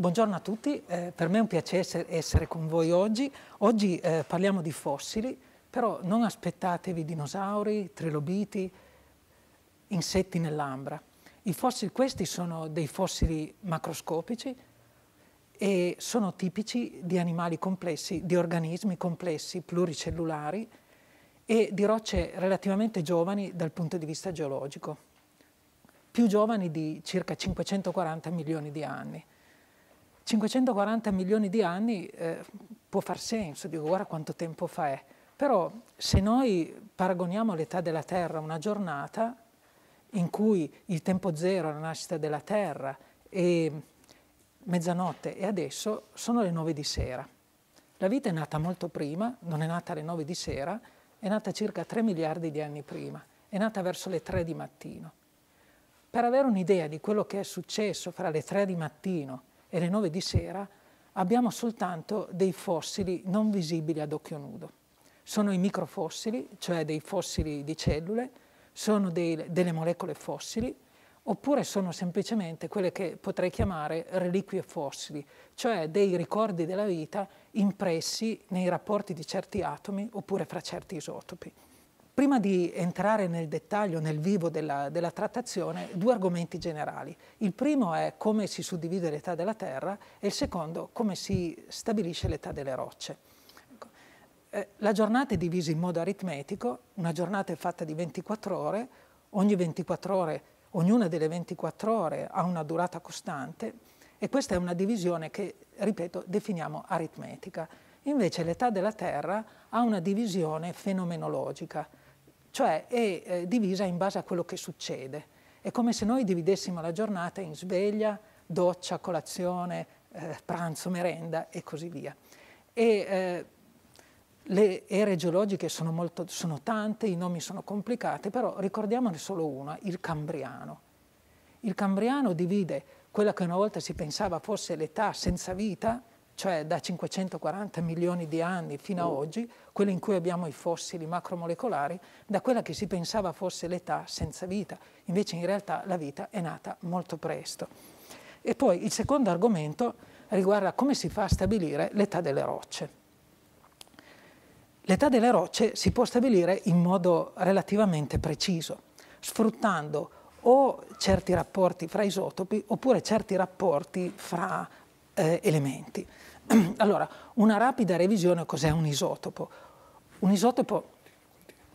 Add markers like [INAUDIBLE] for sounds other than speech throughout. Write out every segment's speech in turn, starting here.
Buongiorno a tutti, eh, per me è un piacere essere con voi oggi. Oggi eh, parliamo di fossili, però non aspettatevi dinosauri, trilobiti, insetti nell'ambra. I fossili questi sono dei fossili macroscopici e sono tipici di animali complessi, di organismi complessi, pluricellulari e di rocce relativamente giovani dal punto di vista geologico, più giovani di circa 540 milioni di anni. 540 milioni di anni eh, può far senso, dico guarda quanto tempo fa è, però se noi paragoniamo l'età della Terra a una giornata in cui il tempo zero la nascita della Terra e mezzanotte e adesso sono le 9 di sera. La vita è nata molto prima, non è nata alle 9 di sera, è nata circa 3 miliardi di anni prima, è nata verso le 3 di mattino. Per avere un'idea di quello che è successo fra le 3 di mattino e le 9 di sera abbiamo soltanto dei fossili non visibili ad occhio nudo. Sono i microfossili, cioè dei fossili di cellule, sono dei, delle molecole fossili, oppure sono semplicemente quelle che potrei chiamare reliquie fossili, cioè dei ricordi della vita impressi nei rapporti di certi atomi oppure fra certi isotopi. Prima di entrare nel dettaglio, nel vivo della, della, trattazione, due argomenti generali. Il primo è come si suddivide l'età della Terra e il secondo come si stabilisce l'età delle rocce. Ecco, eh, la giornata è divisa in modo aritmetico, una giornata è fatta di 24 ore, ogni 24 ore, ognuna delle 24 ore ha una durata costante e questa è una divisione che, ripeto, definiamo aritmetica. Invece l'età della Terra ha una divisione fenomenologica cioè è eh, divisa in base a quello che succede. È come se noi dividessimo la giornata in sveglia, doccia, colazione, eh, pranzo, merenda e così via. E, eh, le ere geologiche sono, molto, sono tante, i nomi sono complicati, però ricordiamone solo una, il Cambriano. Il Cambriano divide quella che una volta si pensava fosse l'età senza vita, cioè da 540 milioni di anni fino a oh. oggi, quella in cui abbiamo i fossili macromolecolari, da quella che si pensava fosse l'età senza vita. Invece in realtà la vita è nata molto presto. E poi il secondo argomento riguarda come si fa a stabilire l'età delle rocce. L'età delle rocce si può stabilire in modo relativamente preciso, sfruttando o certi rapporti fra isotopi oppure certi rapporti fra eh, elementi. [CLEARS THROAT] Allora, una rapida revisione cos'è un isotopo? Un isotopo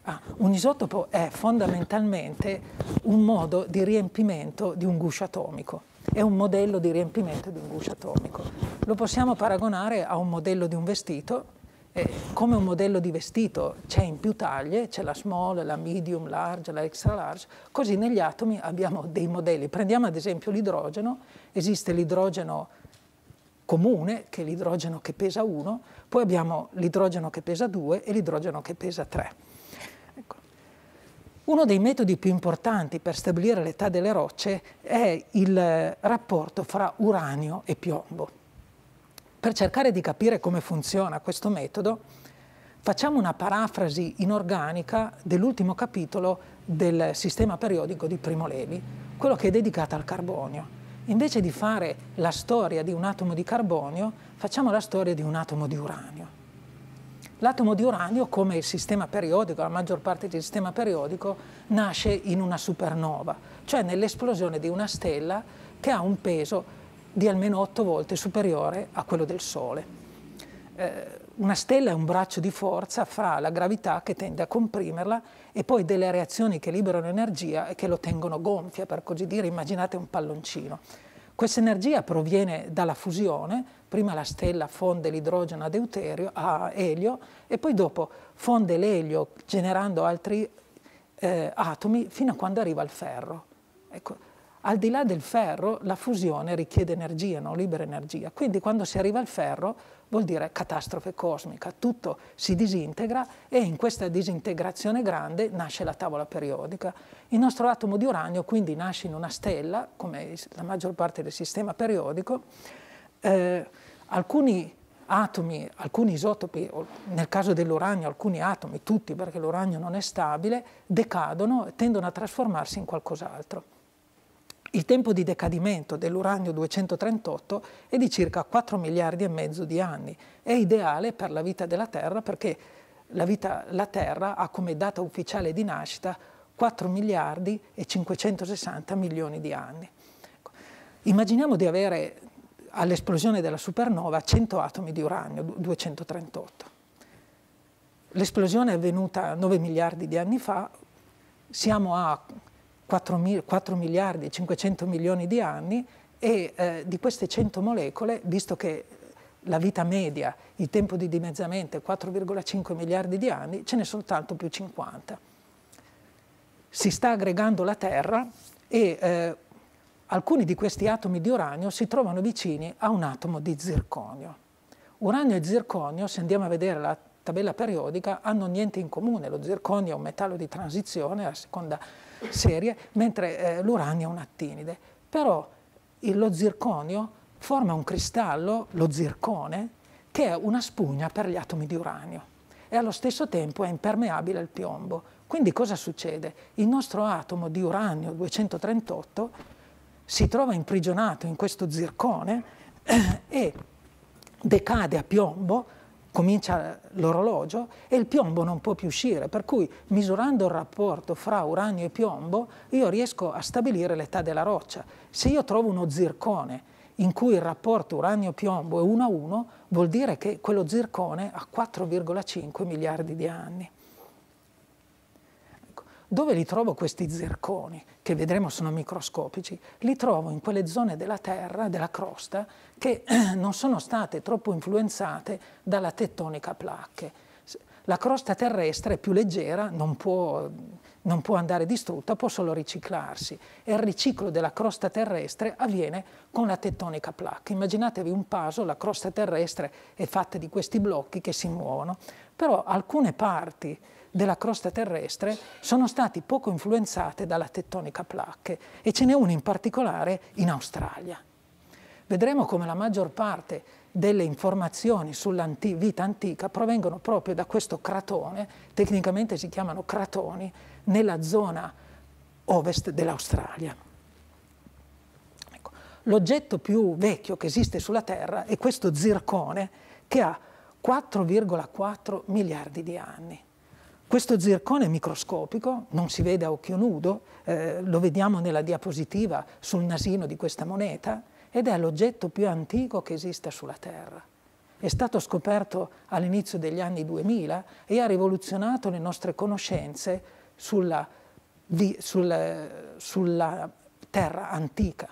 Ah, un isotopo è fondamentalmente un modo di riempimento di un guscio atomico, è un modello di riempimento di un guscio atomico. Lo possiamo paragonare a un modello di un vestito, eh, come un modello di vestito c'è in più taglie, c'è la small, la medium, large, la extra large, così negli atomi abbiamo dei modelli. Prendiamo ad esempio l'idrogeno, esiste l'idrogeno comune, che è l'idrogeno che pesa 1, poi abbiamo l'idrogeno che pesa 2 e l'idrogeno che pesa 3. Ecco. Uno dei metodi più importanti per stabilire l'età delle rocce è il rapporto fra uranio e piombo. Per cercare di capire come funziona questo metodo, facciamo una parafrasi inorganica dell'ultimo capitolo del sistema periodico di Primo Levi, quello che è dedicato al carbonio. Invece di fare la storia di un atomo di carbonio, facciamo la storia di un atomo di uranio. L'atomo di uranio, come il sistema periodico, la maggior parte del sistema periodico, nasce in una supernova, cioè nell'esplosione di una stella che ha un peso di almeno 8 volte superiore a quello del Sole. Eh, una stella è un braccio di forza fra la gravità che tende a comprimerla e poi delle reazioni che liberano energia e che lo tengono gonfia, per così dire, immaginate un palloncino. Questa energia proviene dalla fusione, prima la stella fonde l'idrogeno ad euterio, a elio e poi dopo fonde l'elio generando altri eh, atomi fino a quando arriva al ferro. Ecco al di là del ferro, la fusione richiede energia, non libera energia. Quindi quando si arriva al ferro vuol dire catastrofe cosmica, tutto si disintegra e in questa disintegrazione grande nasce la tavola periodica. Il nostro atomo di uranio quindi nasce in una stella, come la maggior parte del sistema periodico. Eh, alcuni atomi, alcuni isotopi, nel caso dell'uranio alcuni atomi, tutti perché l'uranio non è stabile, decadono e tendono a trasformarsi in qualcos'altro. Il tempo di decadimento dell'uranio 238 è di circa 4 miliardi e mezzo di anni. È ideale per la vita della Terra perché la, vita, la Terra ha come data ufficiale di nascita 4 miliardi e 560 milioni di anni. Immaginiamo di avere all'esplosione della supernova 100 atomi di uranio 238. L'esplosione è avvenuta 9 miliardi di anni fa, siamo a 4, 4 miliardi e 500 milioni di anni e eh, di queste 100 molecole, visto che la vita media, il tempo di dimezzamento è 4,5 miliardi di anni, ce n'è soltanto più 50. Si sta aggregando la Terra e eh, alcuni di questi atomi di uranio si trovano vicini a un atomo di zirconio. Uranio e zirconio, se andiamo a vedere la tabella periodica hanno niente in comune, lo zirconio è un metallo di transizione, la seconda serie, mentre eh, l'uranio è un attinide. Però lo zirconio forma un cristallo, lo zircone, che è una spugna per gli atomi di uranio e allo stesso tempo è impermeabile al piombo. Quindi cosa succede? Il nostro atomo di uranio 238 si trova imprigionato in questo zircone eh, e decade a piombo comincia l'orologio e il piombo non può più uscire, per cui misurando il rapporto fra uranio e piombo io riesco a stabilire l'età della roccia. Se io trovo uno zircone in cui il rapporto uranio-piombo è 1 a 1, vuol dire che quello zircone ha 4,5 miliardi di anni. Dove li trovo questi zirconi, che vedremo sono microscopici? Li trovo in quelle zone della Terra, della crosta, che [CLEARS THROAT] non sono state troppo influenzate dalla tettonica a placche. La crosta terrestre è più leggera, non può, non può andare distrutta, può solo riciclarsi. E il riciclo della crosta terrestre avviene con la tettonica a placche. Immaginatevi un puzzle, la crosta terrestre è fatta di questi blocchi che si muovono, però alcune parti della crosta terrestre sono stati poco influenzate dalla tettonica placche e ce n'è uno in particolare in Australia. Vedremo come la maggior parte delle informazioni sulla vita antica provengono proprio da questo cratone, tecnicamente si chiamano cratoni, nella zona ovest dell'Australia. Ecco. L'oggetto più vecchio che esiste sulla Terra è questo zircone che ha 4,4 miliardi di anni. Questo zircone è microscopico, non si vede a occhio nudo, eh, lo vediamo nella diapositiva sul nasino di questa moneta ed è l'oggetto più antico che esista sulla Terra. È stato scoperto all'inizio degli anni 2000 e ha rivoluzionato le nostre conoscenze sulla, di, sul, eh, sulla Terra antica.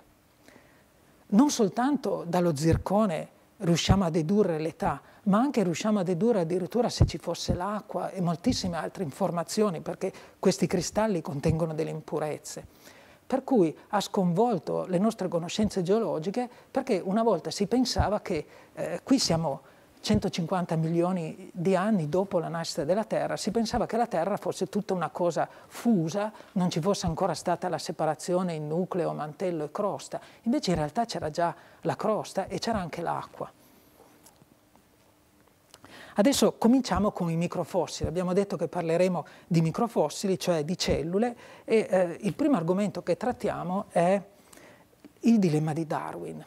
Non soltanto dallo zircone riusciamo a dedurre l'età, ma anche riusciamo a dedurre addirittura se ci fosse l'acqua e moltissime altre informazioni, perché questi cristalli contengono delle impurezze. Per cui ha sconvolto le nostre conoscenze geologiche, perché una volta si pensava che eh, qui siamo 150 milioni di anni dopo la nascita della Terra, si pensava che la Terra fosse tutta una cosa fusa, non ci fosse ancora stata la separazione in nucleo, mantello e crosta. Invece in realtà c'era già la crosta e c'era anche l'acqua. Adesso cominciamo con i microfossili. Abbiamo detto che parleremo di microfossili, cioè di cellule, e eh, il primo argomento che trattiamo è il dilemma di Darwin.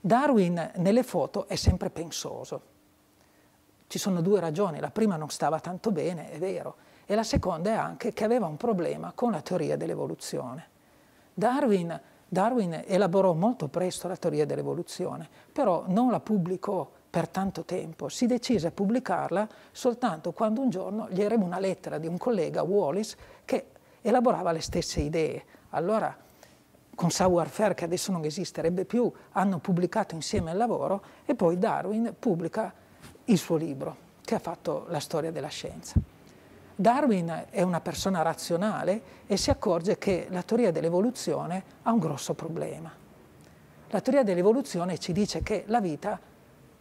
Darwin nelle foto è sempre pensoso. Ci sono due ragioni, la prima non stava tanto bene, è vero, e la seconda è anche che aveva un problema con la teoria dell'evoluzione. Darwin, Darwin elaborò molto presto la teoria dell'evoluzione, però non la pubblicò per tanto tempo. Si decise a pubblicarla soltanto quando un giorno gli eremo una lettera di un collega, Wallis, che elaborava le stesse idee. Allora, con Savoir-faire, che adesso non esisterebbe più, hanno pubblicato insieme il lavoro e poi Darwin pubblica il suo libro, che ha fatto la storia della scienza. Darwin è una persona razionale e si accorge che la teoria dell'evoluzione ha un grosso problema. La teoria dell'evoluzione ci dice che la vita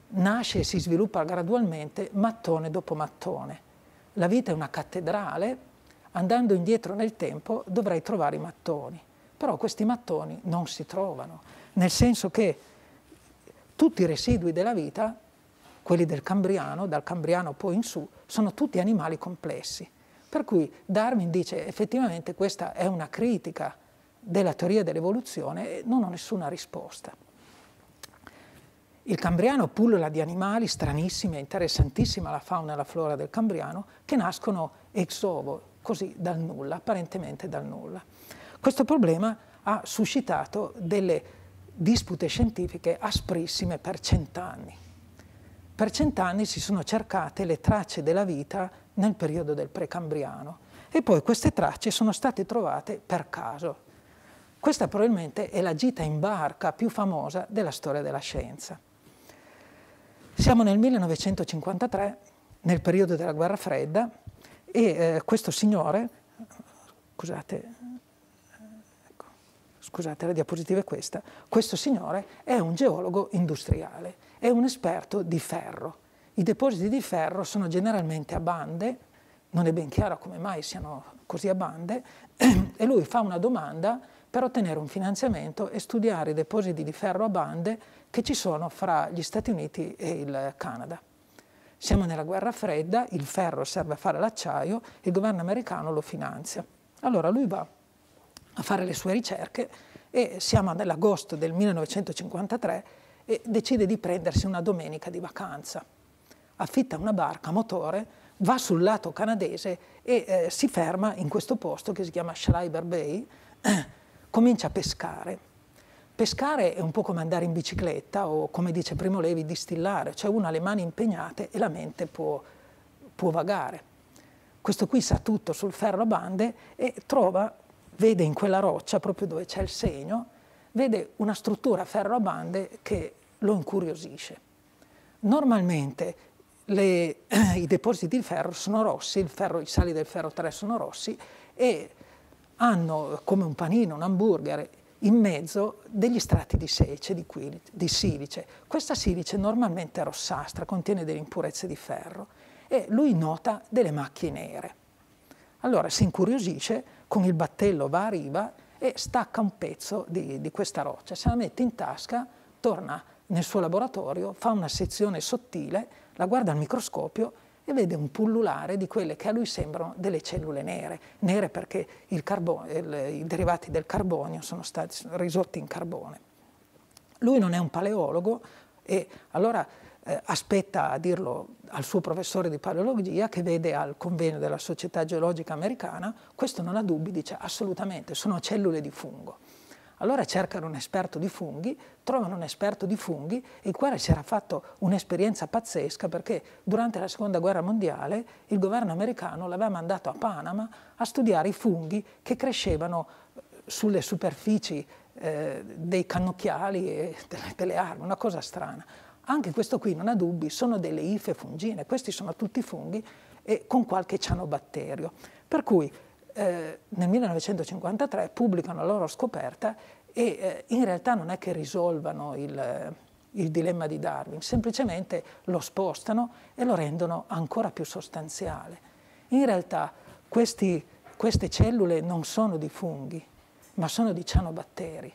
nasce e si sviluppa gradualmente mattone dopo mattone. La vita è una cattedrale, andando indietro nel tempo dovrei trovare i mattoni, però questi mattoni non si trovano, nel senso che tutti i residui della vita, quelli del Cambriano, dal Cambriano poi in su, sono tutti animali complessi. Per cui Darwin dice effettivamente questa è una critica della teoria dell'evoluzione e non ho nessuna risposta. Il Cambriano pullula di animali stranissimi, è interessantissima la fauna e la flora del Cambriano, che nascono ex ovo, così dal nulla, apparentemente dal nulla. Questo problema ha suscitato delle dispute scientifiche asprissime per cent'anni. Per cent'anni si sono cercate le tracce della vita nel periodo del Precambriano e poi queste tracce sono state trovate per caso. Questa probabilmente è la gita in barca più famosa della storia della scienza. Siamo nel 1953, nel periodo della guerra fredda, e eh, questo signore, scusate, ecco, scusate la diapositiva è questa, questo signore è un geologo industriale, è un esperto di ferro. I depositi di ferro sono generalmente a bande, non è ben chiaro come mai siano così a bande, [CLEARS THROAT] e lui fa una domanda per ottenere un finanziamento e studiare i depositi di ferro a bande che ci sono fra gli Stati Uniti e il Canada. Siamo nella guerra fredda, il ferro serve a fare l'acciaio, il governo americano lo finanzia. Allora lui va a fare le sue ricerche e siamo nell'agosto del 1953 e decide di prendersi una domenica di vacanza. Affitta una barca a motore, va sul lato canadese e eh, si ferma in questo posto che si chiama Schreiber Bay, [CLEARS THROAT] comincia a pescare. Pescare è un po' come andare in bicicletta o, come dice Primo Levi, distillare, cioè uno ha le mani impegnate e la mente può, può vagare. Questo qui sa tutto sul ferro a bande e trova, vede in quella roccia, proprio dove c'è il segno, vede una struttura ferro a bande che lo incuriosisce. Normalmente le, [CLEARS THROAT] i depositi di ferro sono rossi, ferro, i sali del ferro 3 sono rossi e hanno come un panino, un hamburger, in mezzo degli strati di sece, di, quilice, di silice. Questa silice normalmente è rossastra, contiene delle impurezze di ferro e lui nota delle macchie nere. Allora si incuriosisce, con il battello va a riva e stacca un pezzo di, di questa roccia, se la mette in tasca, torna nel suo laboratorio, fa una sezione sottile, la guarda al microscopio e vede un pullulare di quelle che a lui sembrano delle cellule nere, nere perché carbone, i derivati del carbonio sono stati sono risorti in carbone. Lui non è un paleologo e allora eh, aspetta a dirlo al suo professore di paleologia che vede al convegno della Società Geologica Americana, questo non ha dubbi, dice assolutamente, sono cellule di fungo. Allora cercano un esperto di funghi, trovano un esperto di funghi, il quale si era fatto un'esperienza pazzesca perché durante la seconda guerra mondiale il governo americano l'aveva mandato a Panama a studiare i funghi che crescevano eh, sulle superfici eh, dei cannocchiali e delle, delle armi, una cosa strana. Anche questo qui non ha dubbi, sono delle ife fungine, questi sono tutti funghi e con qualche cianobatterio. Per cui eh, nel 1953 pubblicano la loro scoperta e eh, in realtà non è che risolvano il, eh, il dilemma di Darwin, semplicemente lo spostano e lo rendono ancora più sostanziale. In realtà questi, queste cellule non sono di funghi, ma sono di cianobatteri.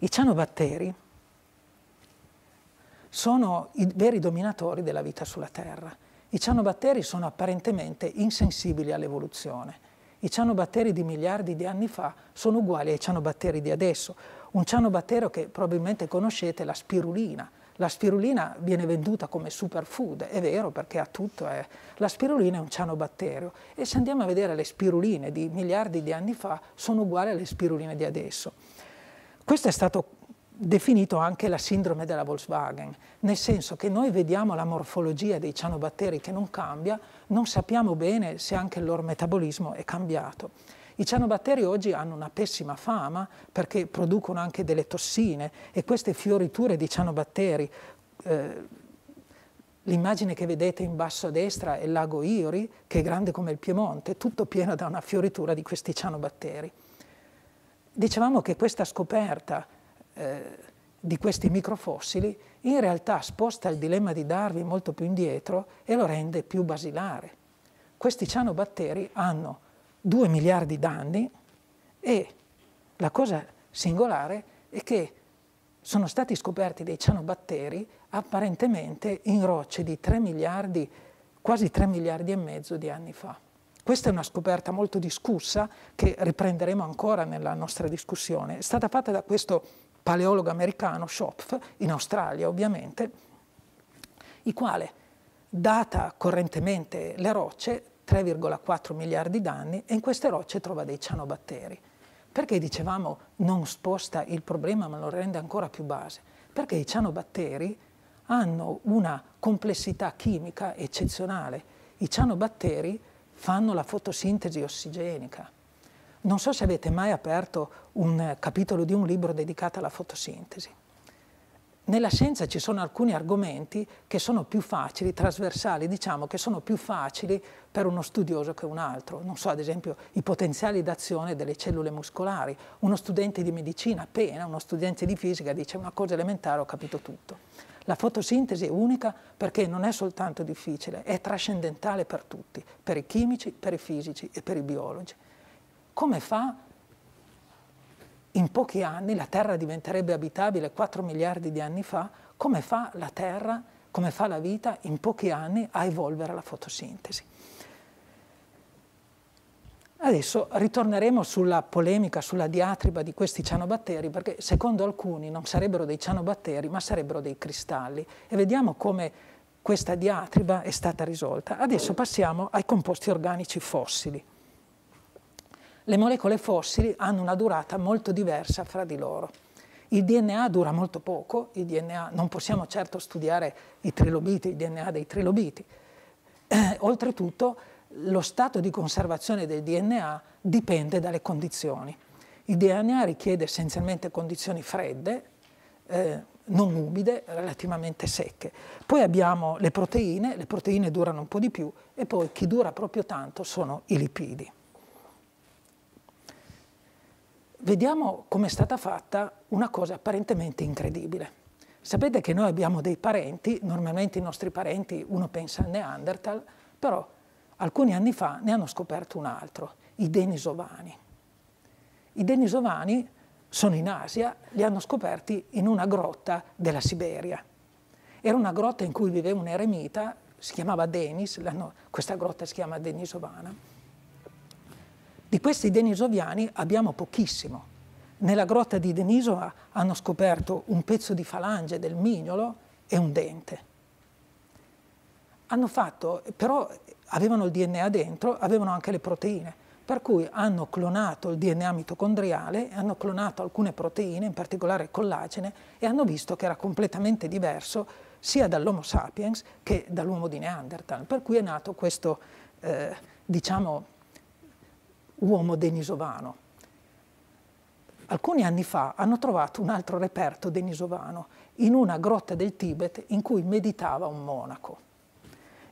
I cianobatteri sono i veri dominatori della vita sulla Terra. I cianobatteri sono apparentemente insensibili all'evoluzione. I cianobatteri di miliardi di anni fa sono uguali ai cianobatteri di adesso. Un cianobatterio che probabilmente conoscete è la spirulina. La spirulina viene venduta come superfood, è vero perché ha tutto. È... Eh. La spirulina è un cianobatterio e se andiamo a vedere le spiruline di miliardi di anni fa sono uguali alle spiruline di adesso. Questo è stato definito anche la sindrome della Volkswagen, nel senso che noi vediamo la morfologia dei cianobatteri che non cambia, non sappiamo bene se anche il loro metabolismo è cambiato. I cianobatteri oggi hanno una pessima fama perché producono anche delle tossine e queste fioriture di cianobatteri, eh, l'immagine che vedete in basso a destra è il lago Iori, che è grande come il Piemonte, tutto pieno da una fioritura di questi cianobatteri. Dicevamo che questa scoperta eh, di questi microfossili in realtà sposta il dilemma di Darwin molto più indietro e lo rende più basilare. Questi cianobatteri hanno 2 miliardi d'anni e la cosa singolare è che sono stati scoperti dei cianobatteri apparentemente in rocce di 3 miliardi, quasi 3 miliardi e mezzo di anni fa. Questa è una scoperta molto discussa che riprenderemo ancora nella nostra discussione. È stata fatta da questo paleologo americano Schopf, in Australia ovviamente, il quale data correntemente le rocce 3,4 miliardi d'anni e in queste rocce trova dei cianobatteri. Perché dicevamo non sposta il problema ma lo rende ancora più base? Perché i cianobatteri hanno una complessità chimica eccezionale. I cianobatteri fanno la fotosintesi ossigenica, non so se avete mai aperto un capitolo di un libro dedicato alla fotosintesi. Nella scienza ci sono alcuni argomenti che sono più facili, trasversali, diciamo, che sono più facili per uno studioso che un altro. Non so, ad esempio, i potenziali d'azione delle cellule muscolari. Uno studente di medicina appena, uno studente di fisica dice una cosa elementare, ho capito tutto. La fotosintesi è unica perché non è soltanto difficile, è trascendentale per tutti, per i chimici, per i fisici e per i biologi come fa in pochi anni la Terra diventerebbe abitabile 4 miliardi di anni fa, come fa la Terra, come fa la vita in pochi anni a evolvere la fotosintesi. Adesso ritorneremo sulla polemica, sulla diatriba di questi cianobatteri, perché secondo alcuni non sarebbero dei cianobatteri, ma sarebbero dei cristalli. E vediamo come questa diatriba è stata risolta. Adesso passiamo ai composti organici fossili le molecole fossili hanno una durata molto diversa fra di loro. Il DNA dura molto poco, DNA, non possiamo certo studiare i trilobiti, il DNA dei trilobiti. Eh, oltretutto lo stato di conservazione del DNA dipende dalle condizioni. Il DNA richiede essenzialmente condizioni fredde, eh, non umide, relativamente secche. Poi abbiamo le proteine, le proteine durano un po' di più e poi chi dura proprio tanto sono i lipidi vediamo come è stata fatta una cosa apparentemente incredibile. Sapete che noi abbiamo dei parenti, normalmente i nostri parenti, uno pensa al Neanderthal, però alcuni anni fa ne hanno scoperto un altro, i Denisovani. I Denisovani sono in Asia, li hanno scoperti in una grotta della Siberia. Era una grotta in cui viveva un eremita, si chiamava Denis, questa grotta si chiama Denisovana, di questi denisoviani abbiamo pochissimo. Nella grotta di Denisova hanno scoperto un pezzo di falange del mignolo e un dente. Hanno fatto, però avevano il DNA dentro, avevano anche le proteine, per cui hanno clonato il DNA mitocondriale, hanno clonato alcune proteine, in particolare collagene, e hanno visto che era completamente diverso sia dall'Homo sapiens che dall'uomo di Neanderthal, per cui è nato questo, eh, diciamo, uomo denisovano. Alcuni anni fa hanno trovato un altro reperto denisovano in una grotta del Tibet in cui meditava un monaco.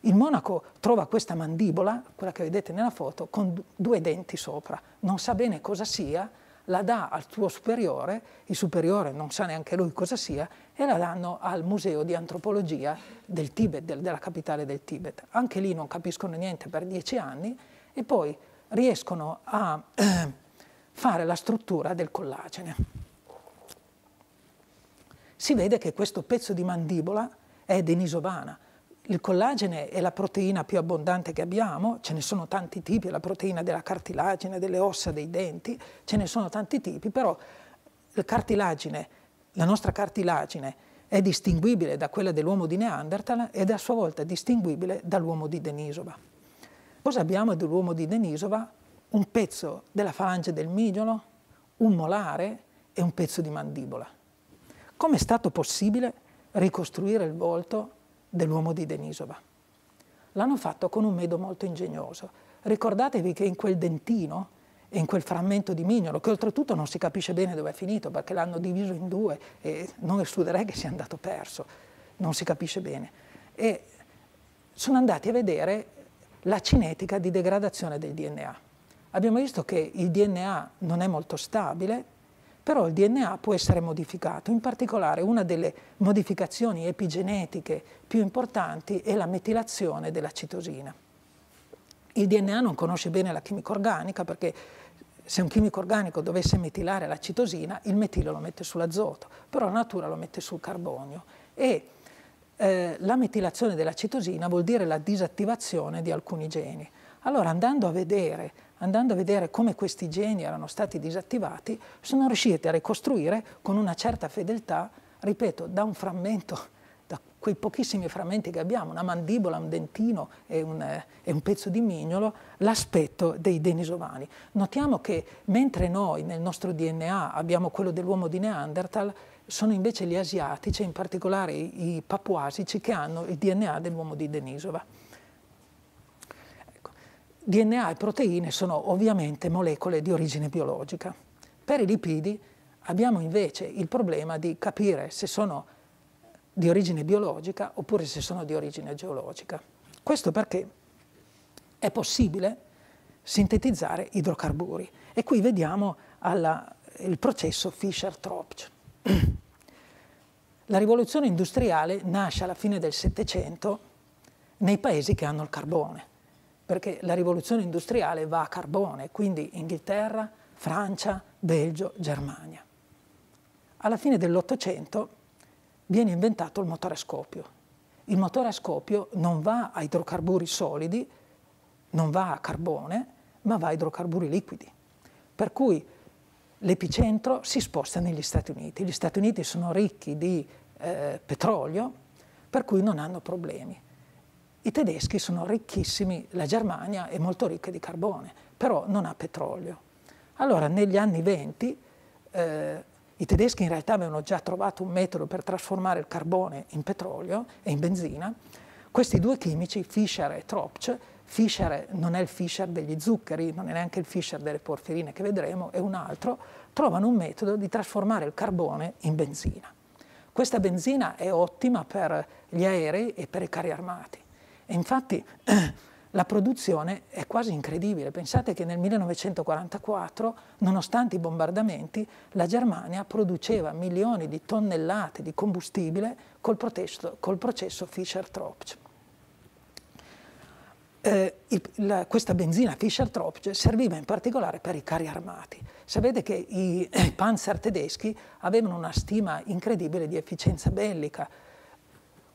Il monaco trova questa mandibola, quella che vedete nella foto, con due denti sopra, non sa bene cosa sia, la dà al suo superiore, il superiore non sa neanche lui cosa sia, e la danno al Museo di Antropologia del Tibet, del, della capitale del Tibet. Anche lì non capiscono niente per dieci anni e poi riescono a eh, [CLEARS THROAT] fare la struttura del collagene. Si vede che questo pezzo di mandibola è denisobana. Il collagene è la proteina più abbondante che abbiamo, ce ne sono tanti tipi, la proteina della cartilagine, delle ossa, dei denti, ce ne sono tanti tipi, però la cartilagine, la nostra cartilagine è distinguibile da quella dell'uomo di Neanderthal ed è a sua volta distinguibile dall'uomo di Denisova. Cosa abbiamo dell'uomo di Denisova? Un pezzo della falange del migiolo, un molare e un pezzo di mandibola. Come è stato possibile ricostruire il volto dell'uomo di Denisova? L'hanno fatto con un medo molto ingegnoso. Ricordatevi che in quel dentino e in quel frammento di mignolo, che oltretutto non si capisce bene dove è finito, perché l'hanno diviso in due e non escluderei che sia andato perso, non si capisce bene. E sono andati a vedere la cinetica di degradazione del DNA. Abbiamo visto che il DNA non è molto stabile, però il DNA può essere modificato. In particolare una delle modificazioni epigenetiche più importanti è la metilazione della citosina. Il DNA non conosce bene la chimica organica perché se un chimico organico dovesse metilare la citosina, il metilo lo mette sull'azoto, però la natura lo mette sul carbonio. E eh, la metilazione della citosina vuol dire la disattivazione di alcuni geni. Allora andando a vedere, andando a vedere come questi geni erano stati disattivati, sono riusciti a ricostruire con una certa fedeltà, ripeto, da un frammento, da quei pochissimi frammenti che abbiamo, una mandibola, un dentino e un, eh, e un pezzo di mignolo, l'aspetto dei denisovani. Notiamo che mentre noi nel nostro DNA abbiamo quello dell'uomo di Neanderthal, sono invece gli asiatici, in particolare i papuasici, che hanno il DNA dell'uomo di Denisova. Ecco. DNA e proteine sono ovviamente molecole di origine biologica. Per i lipidi abbiamo invece il problema di capire se sono di origine biologica oppure se sono di origine geologica. Questo perché è possibile sintetizzare idrocarburi e qui vediamo alla, il processo Fischer-Tropsch. [CLEARS THROAT] La rivoluzione industriale nasce alla fine del Settecento nei paesi che hanno il carbone, perché la rivoluzione industriale va a carbone, quindi Inghilterra, Francia, Belgio, Germania. Alla fine dell'Ottocento viene inventato il motore a scopio. Il motore a scopio non va a idrocarburi solidi, non va a carbone, ma va a idrocarburi liquidi. Per cui l'epicentro si sposta negli Stati Uniti. Gli Stati Uniti sono ricchi di eh, petrolio, per cui non hanno problemi. I tedeschi sono ricchissimi, la Germania è molto ricca di carbone, però non ha petrolio. Allora negli anni 20 eh, i tedeschi in realtà avevano già trovato un metodo per trasformare il carbone in petrolio e in benzina. Questi due chimici, Fischer e Tropsch, Fischer non è il Fischer degli zuccheri, non è neanche il Fischer delle porfirine che vedremo, è un altro, trovano un metodo di trasformare il carbone in benzina. Questa benzina è ottima per gli aerei e per i carri armati. E infatti [CLEARS THROAT] la produzione è quasi incredibile. Pensate che nel 1944, nonostante i bombardamenti, la Germania produceva milioni di tonnellate di combustibile col, protesto, col processo Fischer-Tropsch. Eh, il, la, questa benzina Fischer-Tropsch cioè, serviva in particolare per i carri armati. Sapete che i, eh, i panzer tedeschi avevano una stima incredibile di efficienza bellica.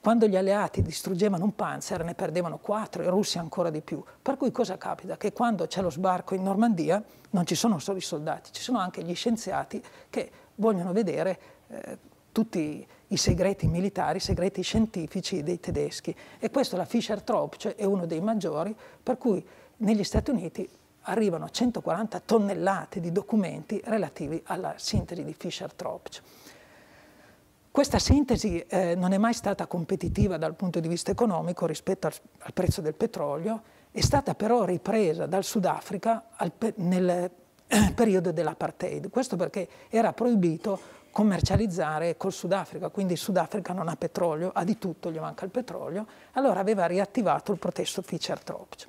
Quando gli alleati distruggevano un panzer ne perdevano quattro, i russi ancora di più. Per cui cosa capita? Che quando c'è lo sbarco in Normandia non ci sono solo i soldati, ci sono anche gli scienziati che vogliono vedere eh, tutti i segreti militari, i segreti scientifici dei tedeschi. E questo la Fischer-Tropsch cioè, è uno dei maggiori, per cui negli Stati Uniti arrivano 140 tonnellate di documenti relativi alla sintesi di Fischer-Tropsch. Questa sintesi eh, non è mai stata competitiva dal punto di vista economico rispetto al, al prezzo del petrolio, è stata però ripresa dal Sudafrica al, nel eh, periodo dell'apartheid. Questo perché era proibito commercializzare col Sudafrica, quindi il Sudafrica non ha petrolio, ha di tutto, gli manca il petrolio, allora aveva riattivato il processo Fischer-Tropsch.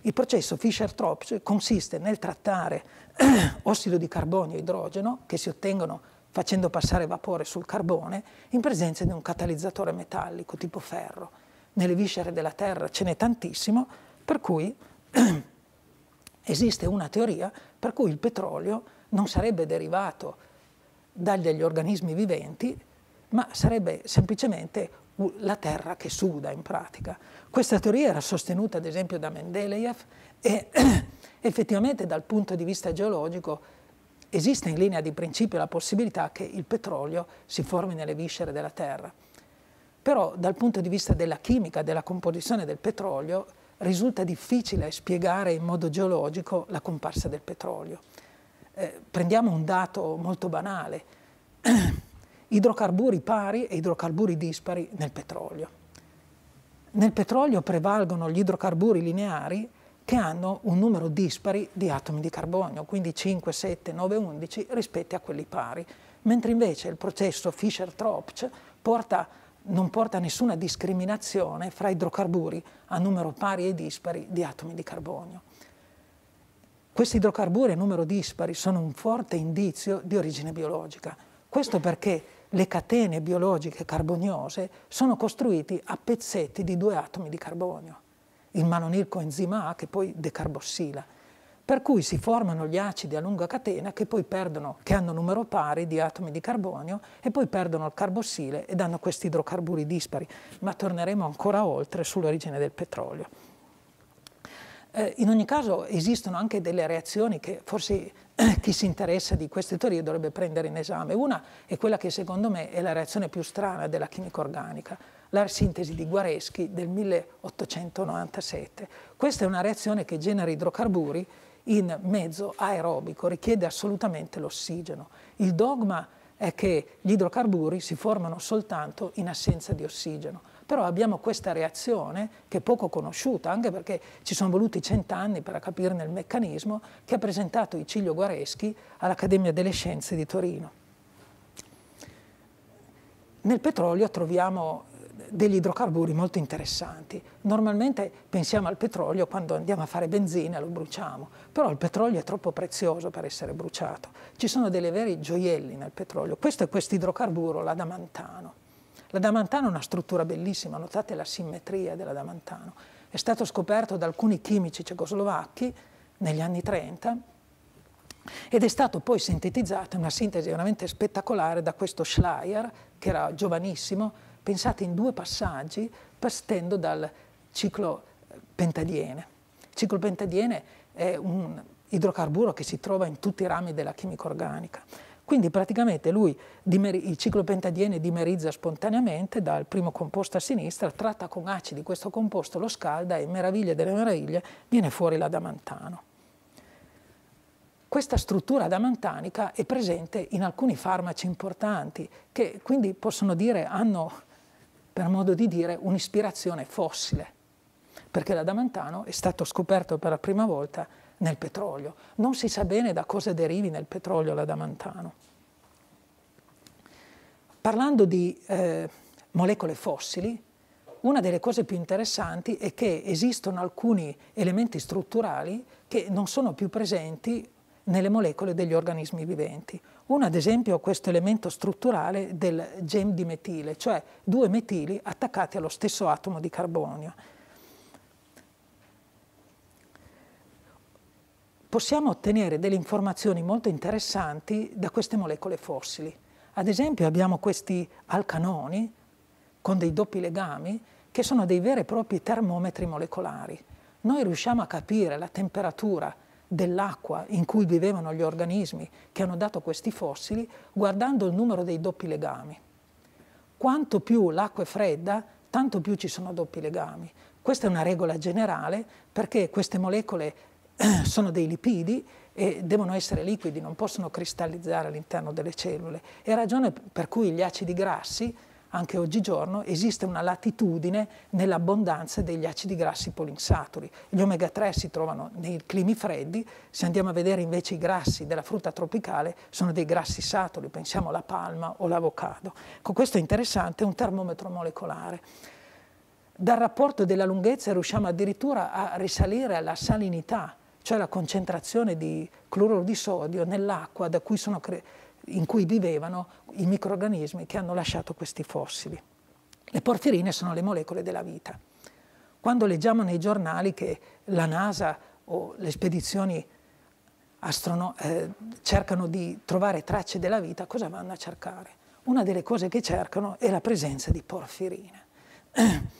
Il processo Fischer-Tropsch consiste nel trattare [CLEARS THROAT] ossido di carbonio e idrogeno che si ottengono facendo passare vapore sul carbone in presenza di un catalizzatore metallico tipo ferro. Nelle viscere della Terra ce n'è tantissimo, per cui [CLEARS THROAT] esiste una teoria per cui il petrolio non sarebbe derivato dagli organismi viventi, ma sarebbe semplicemente la terra che suda in pratica. Questa teoria era sostenuta ad esempio da Mendeleev e [CLEARS THROAT] effettivamente dal punto di vista geologico esiste in linea di principio la possibilità che il petrolio si formi nelle viscere della terra. Però dal punto di vista della chimica, della composizione del petrolio, risulta difficile spiegare in modo geologico la comparsa del petrolio. Eh, prendiamo un dato molto banale, [CLEARS THROAT] idrocarburi pari e idrocarburi dispari nel petrolio. Nel petrolio prevalgono gli idrocarburi lineari che hanno un numero dispari di atomi di carbonio, quindi 5, 7, 9, 11 rispetto a quelli pari, mentre invece il processo Fischer-Tropsch non porta nessuna discriminazione fra idrocarburi a numero pari e dispari di atomi di carbonio. Questi idrocarburi a numero dispari sono un forte indizio di origine biologica. Questo perché le catene biologiche carboniose sono costruite a pezzetti di due atomi di carbonio, il manonil A che poi decarbossila, per cui si formano gli acidi a lunga catena che poi perdono, che hanno numero pari di atomi di carbonio e poi perdono il carbossile e danno questi idrocarburi dispari, ma torneremo ancora oltre sull'origine del petrolio. Eh, in ogni caso esistono anche delle reazioni che forse [CLEARS THROAT] chi si interessa di queste teorie dovrebbe prendere in esame. Una è quella che secondo me è la reazione più strana della chimica organica, la sintesi di Guareschi del 1897. Questa è una reazione che genera idrocarburi in mezzo aerobico, richiede assolutamente l'ossigeno. Il dogma è che gli idrocarburi si formano soltanto in assenza di ossigeno però abbiamo questa reazione che è poco conosciuta, anche perché ci sono voluti cent'anni per capirne il meccanismo, che ha presentato Icilio Guareschi all'Accademia delle Scienze di Torino. Nel petrolio troviamo eh, degli idrocarburi molto interessanti. Normalmente pensiamo al petrolio quando andiamo a fare benzina lo bruciamo, però il petrolio è troppo prezioso per essere bruciato. Ci sono delle veri gioielli nel petrolio. Questo è questo idrocarburo, l'adamantano. L'adamantano è una struttura bellissima, notate la simmetria dell'adamantano. È stato scoperto da alcuni chimici cecoslovacchi negli anni 30 ed è stato poi sintetizzato, una sintesi veramente spettacolare, da questo Schleier, che era giovanissimo, pensate in due passaggi, partendo dal ciclo pentadiene. Il ciclo pentadiene è un idrocarburo che si trova in tutti i rami della chimica organica. Quindi praticamente lui il pentadiene dimerizza spontaneamente dal primo composto a sinistra, tratta con acidi questo composto, lo scalda e meraviglia delle meraviglie viene fuori l'adamantano. Questa struttura adamantanica è presente in alcuni farmaci importanti che quindi possono dire hanno, per modo di dire, un'ispirazione fossile, perché l'adamantano è stato scoperto per la prima volta nel petrolio. Non si sa bene da cosa derivi nel petrolio l'adamantano. Parlando di eh, molecole fossili, una delle cose più interessanti è che esistono alcuni elementi strutturali che non sono più presenti nelle molecole degli organismi viventi. Uno ad esempio è questo elemento strutturale del gem di metile, cioè due metili attaccati allo stesso atomo di carbonio. possiamo ottenere delle informazioni molto interessanti da queste molecole fossili. Ad esempio abbiamo questi alcanoni con dei doppi legami che sono dei veri e propri termometri molecolari. Noi riusciamo a capire la temperatura dell'acqua in cui vivevano gli organismi che hanno dato questi fossili guardando il numero dei doppi legami. Quanto più l'acqua è fredda, tanto più ci sono doppi legami. Questa è una regola generale perché queste molecole [CLEARS THROAT] sono dei lipidi e devono essere liquidi, non possono cristallizzare all'interno delle cellule. È ragione per cui gli acidi grassi, anche oggigiorno, esiste una latitudine nell'abbondanza degli acidi grassi polinsaturi. Gli omega 3 si trovano nei climi freddi, se andiamo a vedere invece i grassi della frutta tropicale sono dei grassi saturi, pensiamo alla palma o l'avocado. Con questo è interessante, è un termometro molecolare. Dal rapporto della lunghezza riusciamo addirittura a risalire alla salinità, cioè la concentrazione di cloruro di sodio nell'acqua in cui vivevano i microrganismi che hanno lasciato questi fossili. Le porfirine sono le molecole della vita. Quando leggiamo nei giornali che la NASA o le spedizioni eh, cercano di trovare tracce della vita, cosa vanno a cercare? Una delle cose che cercano è la presenza di porfirine. [CLEARS THROAT]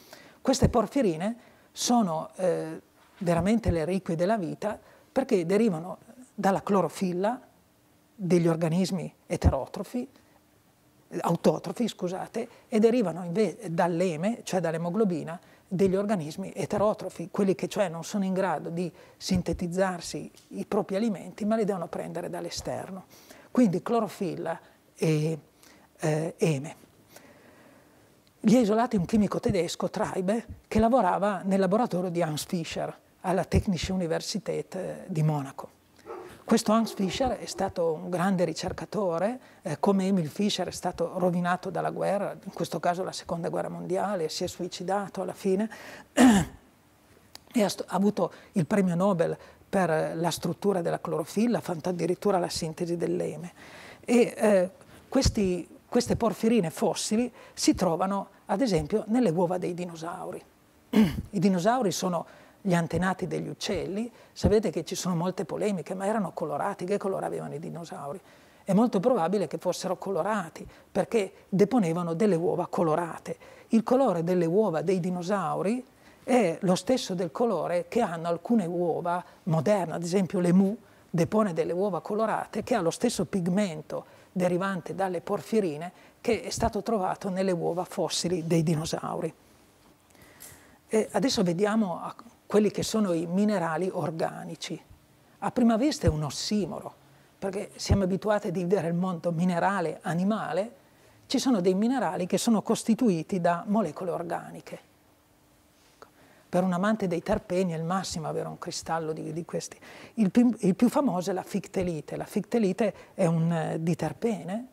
Queste porfirine sono eh, veramente le reliquie della vita, perché derivano dalla clorofilla degli organismi eterotrofi, autotrofi, scusate, e derivano invece dall'eme, cioè dall'emoglobina, degli organismi eterotrofi, quelli che cioè non sono in grado di sintetizzarsi i propri alimenti, ma li devono prendere dall'esterno. Quindi clorofilla e eh, eme. Gli ha isolati un chimico tedesco, Treibe, che lavorava nel laboratorio di Hans Fischer, alla Technische Universität eh, di Monaco. Questo Hans Fischer è stato un grande ricercatore, eh, come Emil Fischer è stato rovinato dalla guerra, in questo caso la seconda guerra mondiale, si è suicidato alla fine [CLEARS THROAT] e ha, ha avuto il premio Nobel per la struttura della clorofilla, ha fatto addirittura la sintesi dell'eme. E eh, questi, queste porfirine fossili si trovano ad esempio nelle uova dei dinosauri. [CLEARS THROAT] I dinosauri sono gli antenati degli uccelli, sapete che ci sono molte polemiche, ma erano colorati, che colore avevano i dinosauri? È molto probabile che fossero colorati, perché deponevano delle uova colorate. Il colore delle uova dei dinosauri è lo stesso del colore che hanno alcune uova moderne, ad esempio le mu depone delle uova colorate che ha lo stesso pigmento derivante dalle porfirine che è stato trovato nelle uova fossili dei dinosauri. E adesso vediamo quelli che sono i minerali organici. A prima vista è un ossimoro, perché siamo abituati a dividere il mondo minerale animale, ci sono dei minerali che sono costituiti da molecole organiche. Per un amante dei terpeni è il massimo avere un cristallo di, di questi. Il più, il più, famoso è la fictelite. La fictelite è un eh, diterpene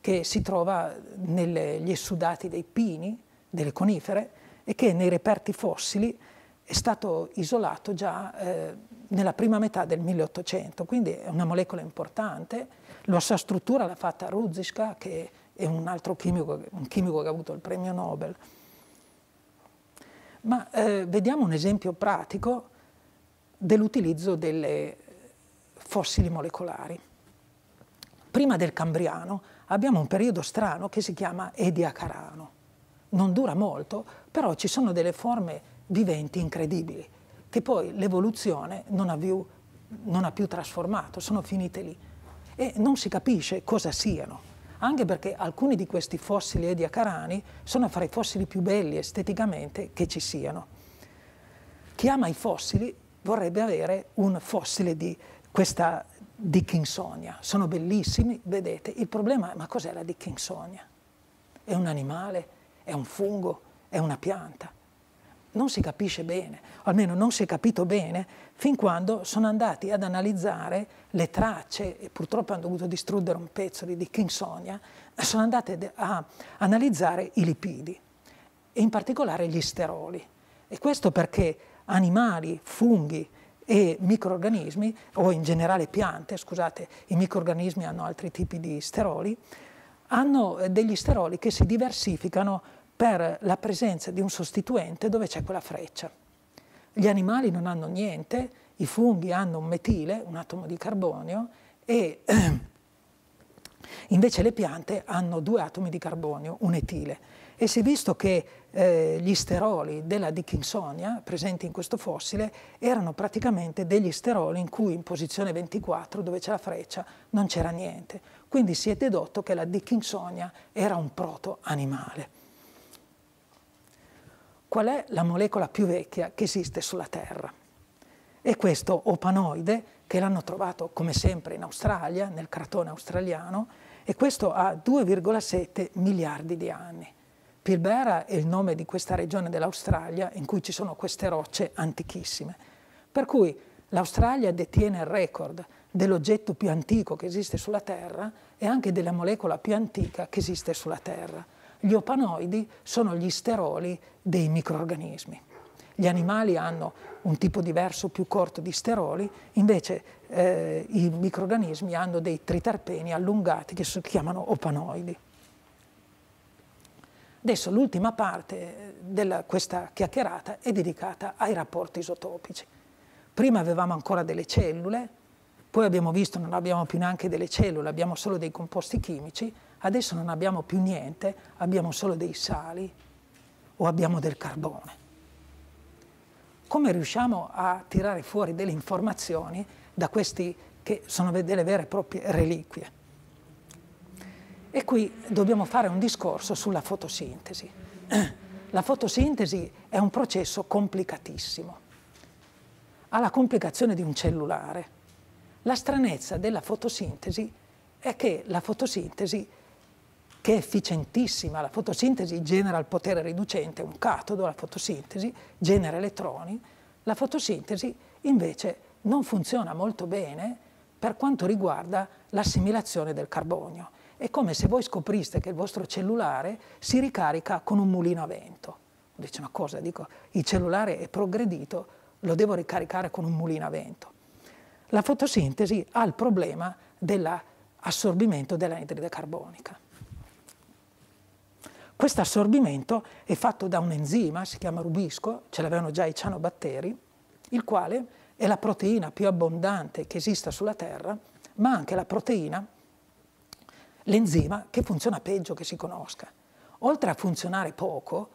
che si trova negli essudati dei pini, delle conifere, e che nei reperti fossili è stato isolato già eh, nella prima metà del 1800, quindi è una molecola importante. La sua struttura l'ha fatta Ruziska, che è un altro chimico, un chimico che ha avuto il premio Nobel. Ma eh, vediamo un esempio pratico dell'utilizzo delle fossili molecolari. Prima del Cambriano abbiamo un periodo strano che si chiama Ediacarano. Non dura molto, però ci sono delle forme viventi incredibili, che poi l'evoluzione non, non ha più trasformato, sono finite lì. E non si capisce cosa siano anche perché alcuni di questi fossili ediacarani sono fra i fossili più belli esteticamente che ci siano. Chi ama i fossili vorrebbe avere un fossile di questa Dickinsonia. Sono bellissimi, vedete. Il problema è ma cos'è la Dickinsonia? È un animale? È un fungo? È una pianta? non si capisce bene, o almeno non si è capito bene, fin quando sono andati ad analizzare le tracce, e purtroppo hanno dovuto distruggere un pezzo di Kinsonia, sono andati a analizzare i lipidi, e in particolare gli steroli. E questo perché animali, funghi, e microorganismi, o in generale piante, scusate, i microorganismi hanno altri tipi di steroli, hanno eh, degli steroli che si diversificano per la presenza di un sostituente dove c'è quella freccia. Gli animali non hanno niente, i funghi hanno un metile, un atomo di carbonio, e [CLEARS THROAT] invece le piante hanno due atomi di carbonio, un etile. E si è visto che eh, gli steroli della Dickinsonia, presenti in questo fossile, erano praticamente degli steroli in cui in posizione 24, dove c'è la freccia, non c'era niente. Quindi si è dedotto che la Dickinsonia era un proto-animale qual è la molecola più vecchia che esiste sulla Terra. E questo opanoide, che l'hanno trovato come sempre in Australia, nel cratone australiano, e questo ha 2,7 miliardi di anni. Pilbera è il nome di questa regione dell'Australia in cui ci sono queste rocce antichissime. Per cui l'Australia detiene il record dell'oggetto più antico che esiste sulla Terra e anche della molecola più antica che esiste sulla Terra. Gli opanoidi sono gli steroli dei microorganismi. Gli animali hanno un tipo diverso più corto di steroli, invece eh, i microorganismi hanno dei tritarpeni allungati che si chiamano opanoidi. Adesso l'ultima parte di questa chiacchierata è dedicata ai rapporti isotopici. Prima avevamo ancora delle cellule, poi abbiamo visto che non abbiamo più neanche delle cellule, abbiamo solo dei composti chimici, Adesso non abbiamo più niente, abbiamo solo dei sali o abbiamo del carbone. Come riusciamo a tirare fuori delle informazioni da questi che sono delle vere e proprie reliquie? E qui dobbiamo fare un discorso sulla fotosintesi. [CLEARS THROAT] La fotosintesi è un processo complicatissimo. Ha la complicazione di un cellulare. La stranezza della fotosintesi è che la fotosintesi che è efficientissima, la fotosintesi genera il potere riducente, un catodo, la fotosintesi genera elettroni, la fotosintesi invece non funziona molto bene per quanto riguarda l'assimilazione del carbonio. È come se voi scopriste che il vostro cellulare si ricarica con un mulino a vento. Dice una cosa, dico, il cellulare è progredito, lo devo ricaricare con un mulino a vento. La fotosintesi ha il problema dell'assorbimento dell'anidride carbonica. Questo assorbimento è fatto da un enzima, si chiama rubisco, ce l'avevano già i cianobatteri, il quale è la proteina più abbondante che esista sulla Terra, ma anche la proteina, l'enzima, che funziona peggio che si conosca. Oltre a funzionare poco,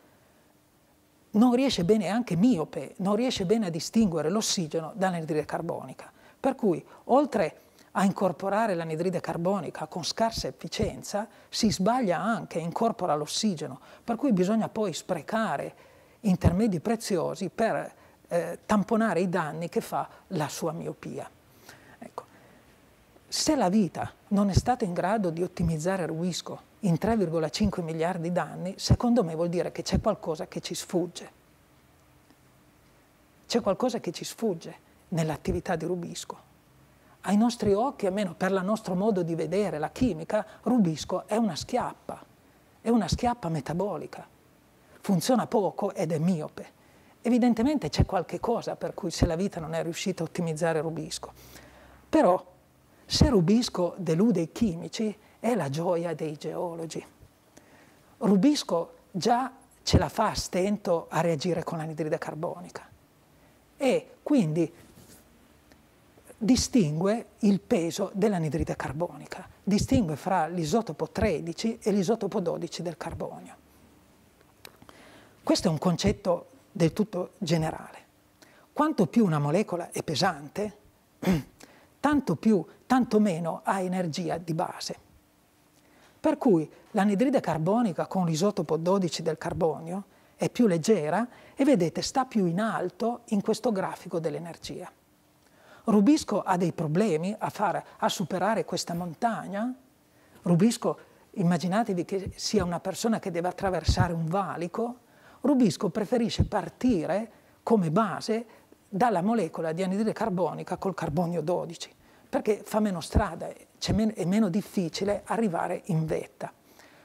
non riesce bene, anche miope, non riesce bene a distinguere l'ossigeno dall'anidride carbonica. Per cui, oltre a a incorporare l'anidride carbonica con scarsa efficienza, si sbaglia anche, incorpora l'ossigeno, per cui bisogna poi sprecare intermedi preziosi per eh, tamponare i danni che fa la sua miopia. Ecco. Se la vita non è stata in grado di ottimizzare il rischio in 3,5 miliardi d'anni, secondo me vuol dire che c'è qualcosa che ci sfugge. C'è qualcosa che ci sfugge nell'attività di Rubisco ai nostri occhi, almeno per il nostro modo di vedere la chimica, Rubisco è una schiappa, è una schiappa metabolica. Funziona poco ed è miope. Evidentemente c'è qualche cosa per cui se la vita non è riuscita a ottimizzare Rubisco. Però se Rubisco delude i chimici è la gioia dei geologi. Rubisco già ce la fa a stento a reagire con l'anidride carbonica e quindi distingue il peso dell'anidride carbonica, distingue fra l'isotopo 13 e l'isotopo 12 del carbonio. Questo è un concetto del tutto generale. Quanto più una molecola è pesante, [CLEARS THROAT] tanto, più, tanto meno ha energia di base. Per cui l'anidride carbonica con l'isotopo 12 del carbonio è più leggera e vedete sta più in alto in questo grafico dell'energia. Rubisco ha dei problemi a, far, a superare questa montagna? Rubisco, immaginatevi che sia una persona che deve attraversare un valico, Rubisco preferisce partire come base dalla molecola di anidride carbonica col carbonio 12, perché fa meno strada, è meno difficile arrivare in vetta.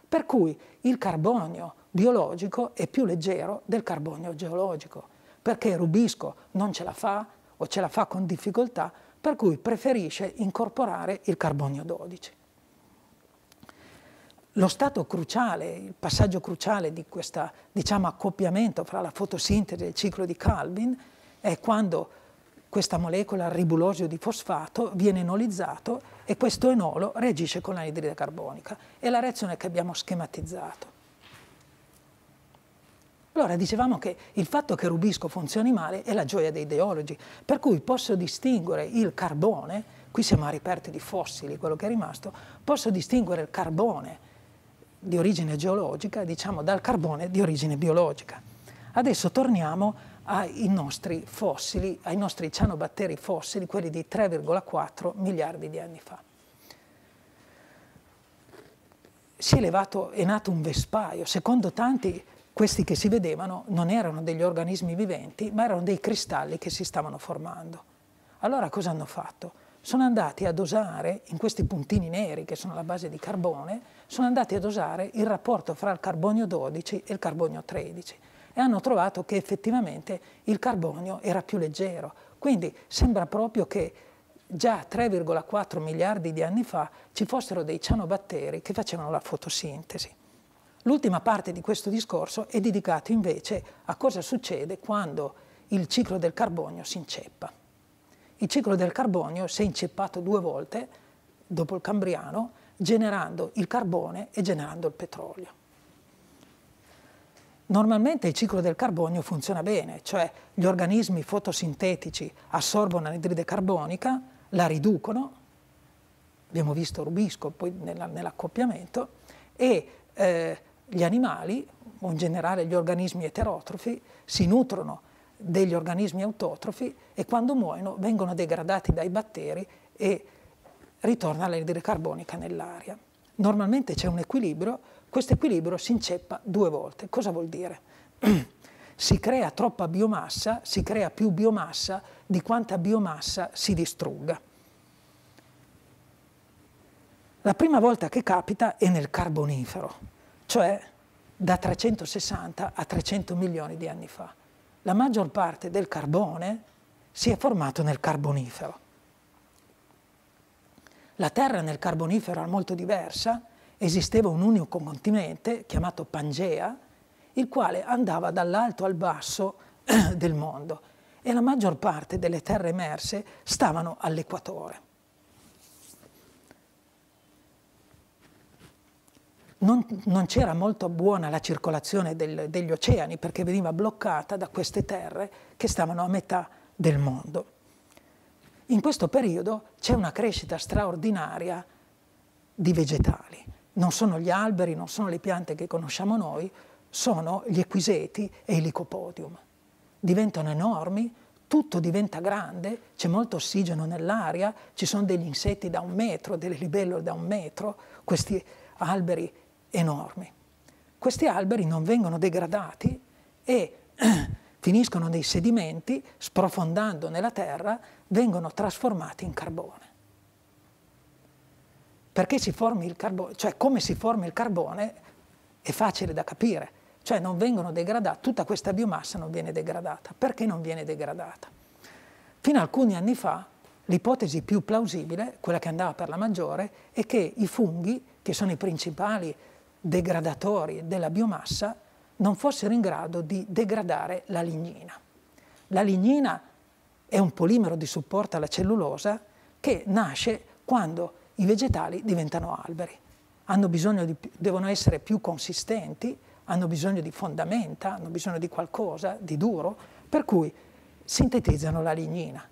Per cui il carbonio biologico è più leggero del carbonio geologico, perché Rubisco non ce la fa o ce la fa con difficoltà, per cui preferisce incorporare il carbonio 12. Lo stato cruciale, il passaggio cruciale di questo diciamo, accoppiamento fra la fotosintesi e il ciclo di Calvin è quando questa molecola ribulosio di fosfato viene enolizzato e questo enolo reagisce con l'anidride carbonica. È la reazione che abbiamo schematizzato. Allora dicevamo che il fatto che Rubisco funzioni male è la gioia dei ideologi, per cui posso distinguere il carbone, qui siamo a riperti di fossili, quello che è rimasto, posso distinguere il carbone di origine geologica, diciamo, dal carbone di origine biologica. Adesso torniamo ai nostri fossili, ai nostri cianobatteri fossili, quelli di 3,4 miliardi di anni fa. Si è, elevato, è nato un vespaio, secondo tanti questi che si vedevano non erano degli organismi viventi, ma erano dei cristalli che si stavano formando. Allora cosa hanno fatto? Sono andati a dosare, in questi puntini neri che sono la base di carbone, sono andati a dosare il rapporto fra il carbonio 12 e il carbonio 13 e hanno trovato che effettivamente il carbonio era più leggero. Quindi sembra proprio che già 3,4 miliardi di anni fa ci fossero dei cianobatteri che facevano la fotosintesi. L'ultima parte di questo discorso è dedicato invece a cosa succede quando il ciclo del carbonio si inceppa. Il ciclo del carbonio si è inceppato due volte dopo il Cambriano, generando il carbone e generando il petrolio. Normalmente il ciclo del carbonio funziona bene, cioè gli organismi fotosintetici assorbono anidride carbonica, la riducono, abbiamo visto Rubisco poi nell'accoppiamento, e eh, gli animali, o in generale gli organismi eterotrofi, si nutrono degli organismi autotrofi e quando muoiono vengono degradati dai batteri e ritorna l'anidride carbonica nell'aria. Normalmente c'è un equilibrio, questo equilibrio si inceppa due volte. Cosa vuol dire? [CLEARS THROAT] si crea troppa biomassa, si crea più biomassa di quanta biomassa si distrugga. La prima volta che capita è nel carbonifero, cioè da 360 a 300 milioni di anni fa. La maggior parte del carbone si è formato nel carbonifero. La Terra nel carbonifero era molto diversa, esisteva un unico continente chiamato Pangea, il quale andava dall'alto al basso [CLEARS THROAT] del mondo e la maggior parte delle terre emerse stavano all'equatore. non, non c'era molto buona la circolazione del, degli oceani perché veniva bloccata da queste terre che stavano a metà del mondo. In questo periodo c'è una crescita straordinaria di vegetali. Non sono gli alberi, non sono le piante che conosciamo noi, sono gli equiseti e i licopodium. Diventano enormi, tutto diventa grande, c'è molto ossigeno nell'aria, ci sono degli insetti da un metro, delle libellule da un metro, questi alberi enormi. Questi alberi non vengono degradati e [CLEARS THROAT] finiscono nei sedimenti, sprofondando nella terra, vengono trasformati in carbone. Perché si formi il carbone, cioè come si forma il carbone è facile da capire, cioè non vengono degradati, tutta questa biomassa non viene degradata. Perché non viene degradata? Fino a alcuni anni fa l'ipotesi più plausibile, quella che andava per la maggiore, è che i funghi, che sono i principali degradatori della biomassa non fossero in grado di degradare la lignina. La lignina è un polimero di supporto alla cellulosa che nasce quando i vegetali diventano alberi. Di, devono essere più consistenti, hanno bisogno di fondamenta, hanno bisogno di qualcosa di duro, per cui sintetizzano la lignina.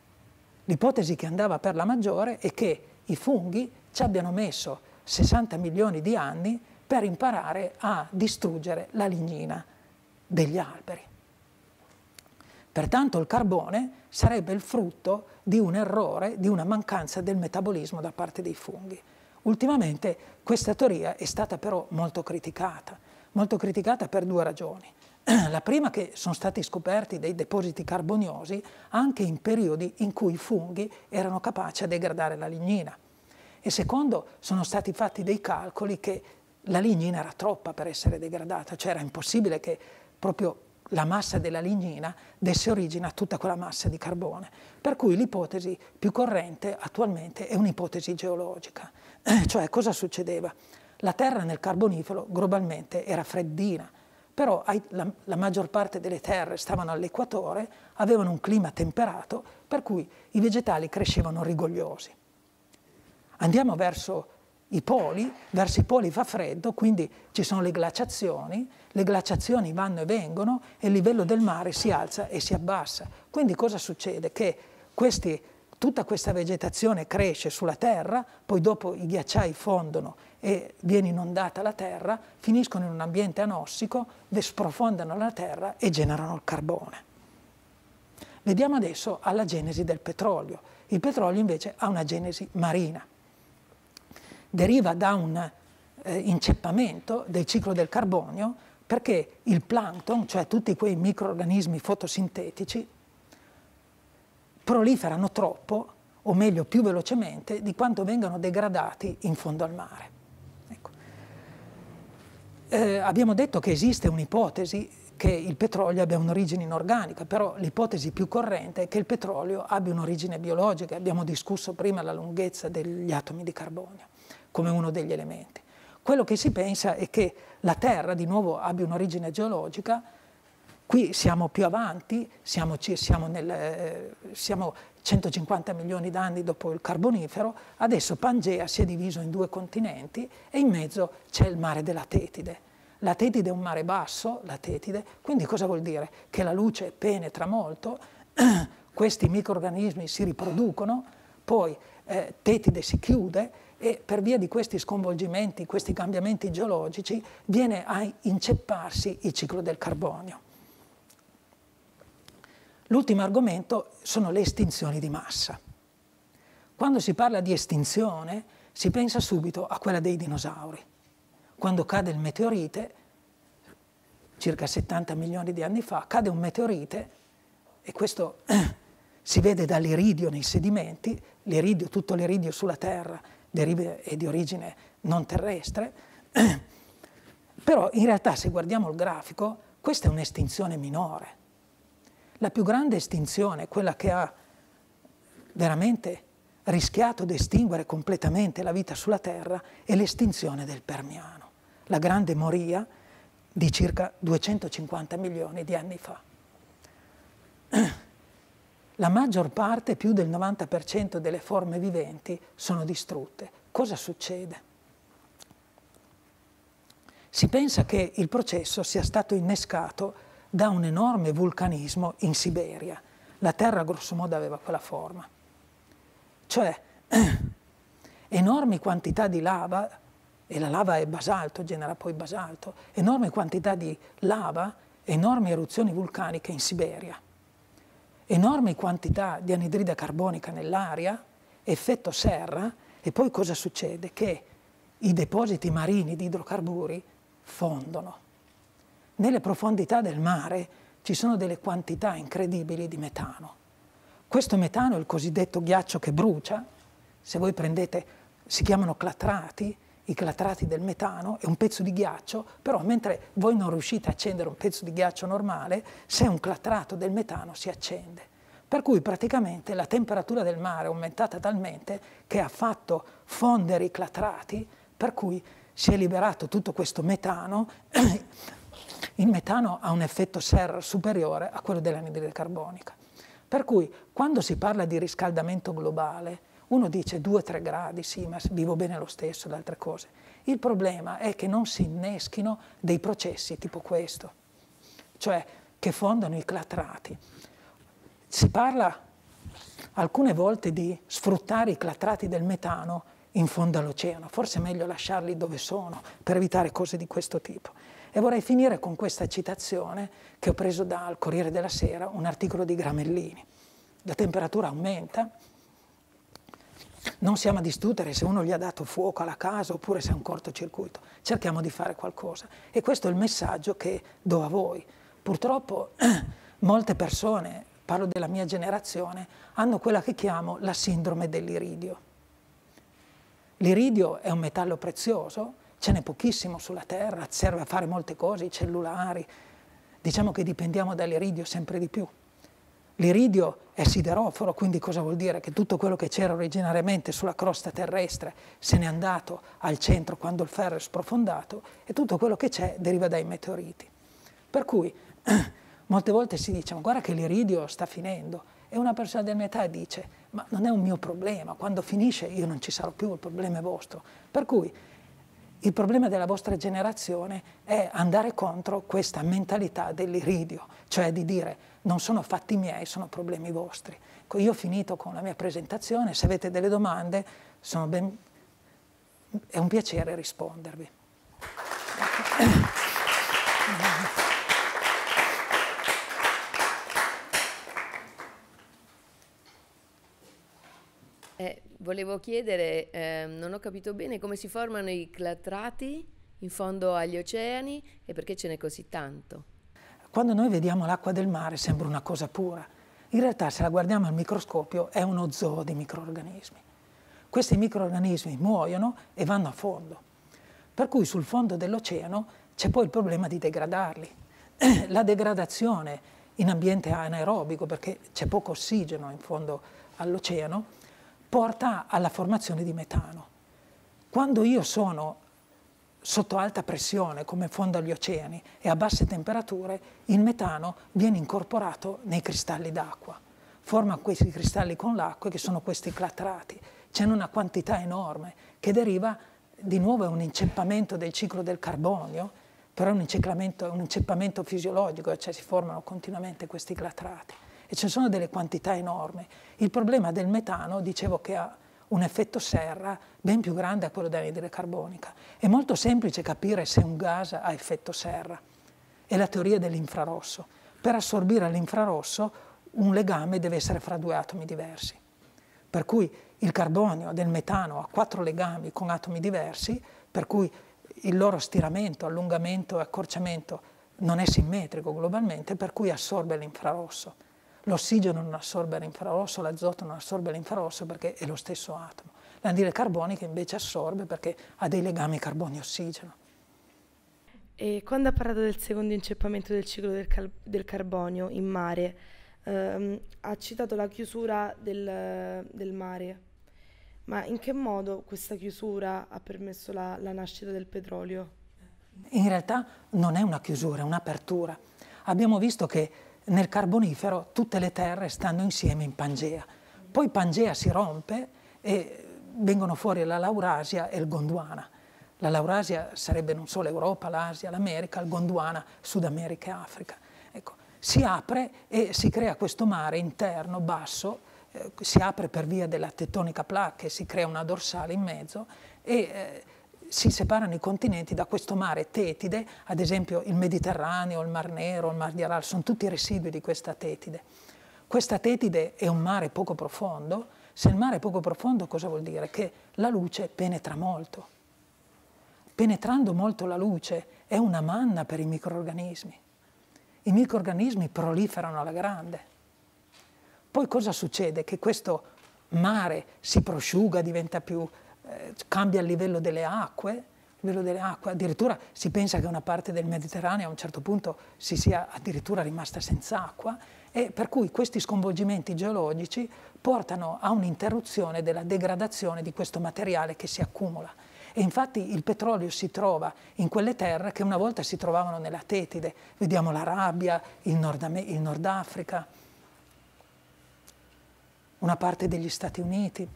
L'ipotesi che andava per la maggiore è che i funghi ci abbiano messo 60 milioni di anni per imparare a distruggere la lignina degli alberi. Pertanto il carbone sarebbe il frutto di un errore, di una mancanza del metabolismo da parte dei funghi. Ultimamente questa teoria è stata però molto criticata, molto criticata per due ragioni. [CLEARS THROAT] La prima che sono stati scoperti dei depositi carboniosi anche in periodi in cui i funghi erano capaci a degradare la lignina. E secondo, sono stati fatti dei calcoli che la lignina era troppa per essere degradata, cioè era impossibile che proprio la massa della lignina desse origine a tutta quella massa di carbone. Per cui l'ipotesi più corrente attualmente è un'ipotesi geologica. Eh, [CLEARS THROAT] cioè cosa succedeva? La terra nel carbonifero globalmente era freddina, però ai, la, la maggior parte delle terre stavano all'equatore, avevano un clima temperato, per cui i vegetali crescevano rigogliosi. Andiamo verso i poli, verso i poli fa freddo, quindi ci sono le glaciazioni, le glaciazioni vanno e vengono e il livello del mare si alza e si abbassa. Quindi cosa succede? Che questi, tutta questa vegetazione cresce sulla terra, poi dopo i ghiacciai fondono e viene inondata la terra, finiscono in un ambiente anossico, sprofondano la terra e generano il carbone. Vediamo adesso alla genesi del petrolio. Il petrolio invece ha una genesi marina deriva da un eh, inceppamento del ciclo del carbonio perché il plankton, cioè tutti quei microorganismi fotosintetici, proliferano troppo, o meglio più velocemente, di quanto vengano degradati in fondo al mare. Ecco. Eh, abbiamo detto che esiste un'ipotesi che il petrolio abbia un'origine inorganica, però l'ipotesi più corrente è che il petrolio abbia un'origine biologica, abbiamo discusso prima la lunghezza degli atomi di carbonio come uno degli elementi. Quello che si pensa è che la Terra di nuovo abbia un'origine geologica, qui siamo più avanti, siamo, siamo, nel, eh, siamo 150 milioni d'anni dopo il Carbonifero, adesso Pangea si è diviso in due continenti e in mezzo c'è il mare della Tetide. La Tetide è un mare basso, la Tetide, quindi cosa vuol dire? Che la luce penetra molto, [CLEARS THROAT] questi microrganismi si riproducono, poi eh, Tetide si chiude, e per via di questi sconvolgimenti, questi cambiamenti geologici, viene a incepparsi il ciclo del carbonio. L'ultimo argomento sono le estinzioni di massa. Quando si parla di estinzione si pensa subito a quella dei dinosauri. Quando cade il meteorite, circa 70 milioni di anni fa, cade un meteorite e questo [CLEARS THROAT] si vede dall'iridio nei sedimenti, l'iridio, tutto l'iridio sulla Terra deriva e di origine non terrestre, [CLEARS THROAT] però in realtà se guardiamo il grafico questa è un'estinzione minore. La più grande estinzione, quella che ha veramente rischiato di estinguere completamente la vita sulla Terra, è l'estinzione del Permiano, la grande moria di circa 250 milioni di anni fa. [CLEARS THROAT] La maggior parte, più del 90% delle forme viventi sono distrutte. Cosa succede? Si pensa che il processo sia stato innescato da un enorme vulcanismo in Siberia. La Terra grossomodo aveva quella forma. Cioè, [CLEARS THROAT] enormi quantità di lava, e la lava è basalto, genera poi basalto, enormi quantità di lava, enormi eruzioni vulcaniche in Siberia enormi quantità di anidride carbonica nell'aria, effetto serra, e poi cosa succede? Che i depositi marini di idrocarburi fondono. Nelle profondità del mare ci sono delle quantità incredibili di metano. Questo metano, è il cosiddetto ghiaccio che brucia, se voi prendete, si chiamano clatrati, i clatrati del metano è un pezzo di ghiaccio, però mentre voi non riuscite a accendere un pezzo di ghiaccio normale, se un clatrato del metano si accende. Per cui praticamente la temperatura del mare è aumentata talmente che ha fatto fondere i clatrati, per cui si è liberato tutto questo metano. [CLEARS THROAT] Il metano ha un effetto serra superiore a quello dell'anidride carbonica. Per cui quando si parla di riscaldamento globale, uno dice 2-3 gradi, sì, ma vivo bene lo stesso, le altre cose. Il problema è che non si inneschino dei processi tipo questo, cioè che fondano i clatrati. Si parla alcune volte di sfruttare i clatrati del metano in fondo all'oceano, forse è meglio lasciarli dove sono per evitare cose di questo tipo. E vorrei finire con questa citazione che ho preso dal Corriere della Sera, un articolo di Gramellini. La temperatura aumenta, non siamo a discutere se uno gli ha dato fuoco alla casa oppure se è un cortocircuito. Cerchiamo di fare qualcosa. E questo è il messaggio che do a voi. Purtroppo [CLEARS THROAT] molte persone, parlo della mia generazione, hanno quella che chiamo la sindrome dell'iridio. L'iridio è un metallo prezioso, ce n'è pochissimo sulla Terra, serve a fare molte cose, i cellulari. Diciamo che dipendiamo dall'iridio sempre di più. L'iridio è sideroforo, quindi cosa vuol dire? Che tutto quello che c'era originariamente sulla crosta terrestre se n'è andato al centro quando il ferro è sprofondato e tutto quello che c'è deriva dai meteoriti. Per cui [CLEARS THROAT] molte volte si dice, ma guarda che l'iridio sta finendo, e una persona della mia età dice, ma non è un mio problema, quando finisce io non ci sarò più, il problema è vostro. Per cui il problema della vostra generazione è andare contro questa mentalità dell'iridio, cioè di dire non sono fatti miei, sono problemi vostri. Ecco, io ho finito con la mia presentazione, se avete delle domande ben... è un piacere rispondervi. Eh, volevo chiedere, eh, non ho capito bene come si formano i clatrati in fondo agli oceani e perché ce n'è così tanto. Quando noi vediamo l'acqua del mare sembra una cosa pura, in realtà se la guardiamo al microscopio è uno zoo di microorganismi. Questi microorganismi muoiono e vanno a fondo, per cui sul fondo dell'oceano c'è poi il problema di degradarli. [CLEARS THROAT] la degradazione in ambiente anaerobico, perché c'è poco ossigeno in fondo all'oceano, porta alla formazione di metano. Quando io sono sotto alta pressione, come fondo agli oceani, e a basse temperature, il metano viene incorporato nei cristalli d'acqua. Forma questi cristalli con l'acqua che sono questi clatrati. C'è una quantità enorme che deriva, di nuovo, è un inceppamento del ciclo del carbonio, però è un, un inceppamento fisiologico, cioè si formano continuamente questi clatrati. E ci sono delle quantità enormi. Il problema del metano, dicevo che ha un effetto serra ben più grande a quello dell'anidride carbonica. È molto semplice capire se un gas ha effetto serra. È la teoria dell'infrarosso. Per assorbire l'infrarosso un legame deve essere fra due atomi diversi. Per cui il carbonio del metano ha quattro legami con atomi diversi, per cui il loro stiramento, allungamento e accorciamento non è simmetrico globalmente, per cui assorbe l'infrarosso l'ossigeno non assorbe l'infrarosso, l'azoto non assorbe l'infrarosso perché è lo stesso atomo. L'anidride carbonica invece assorbe perché ha dei legami carbonio-ossigeno. E quando ha parlato del secondo inceppamento del ciclo del, cal- del carbonio in mare, ehm, ha citato la chiusura del, del, mare, ma in che modo questa chiusura ha permesso la, la nascita del petrolio? In realtà non è una chiusura, è un'apertura. Abbiamo visto che nel Carbonifero tutte le terre stanno insieme in Pangea. Poi Pangea si rompe e vengono fuori la Laurasia e il Gondwana. La Laurasia sarebbe non solo Europa, l'Asia, l'America, il Gondwana, Sud America e Africa. Ecco, si apre e si crea questo mare interno, basso, eh, si apre per via della tettonica e si crea una dorsale in mezzo e eh, si separano i continenti da questo mare tetide, ad esempio il Mediterraneo, il Mar Nero, il Mar di Aral, sono tutti residui di questa tetide. Questa tetide è un mare poco profondo, se il mare è poco profondo cosa vuol dire? Che la luce penetra molto. Penetrando molto la luce è una manna per i microorganismi. I microorganismi proliferano alla grande. Poi cosa succede? Che questo mare si prosciuga, diventa più eh, cambia il livello delle acque, livello delle acque, addirittura si pensa che una parte del Mediterraneo a un certo punto si sia addirittura rimasta senza acqua e per cui questi sconvolgimenti geologici portano a un'interruzione della degradazione di questo materiale che si accumula. E infatti il petrolio si trova in quelle terre che una volta si trovavano nella Tetide, vediamo l'Arabia, il Nord, il Nord Africa, una parte degli Stati Uniti.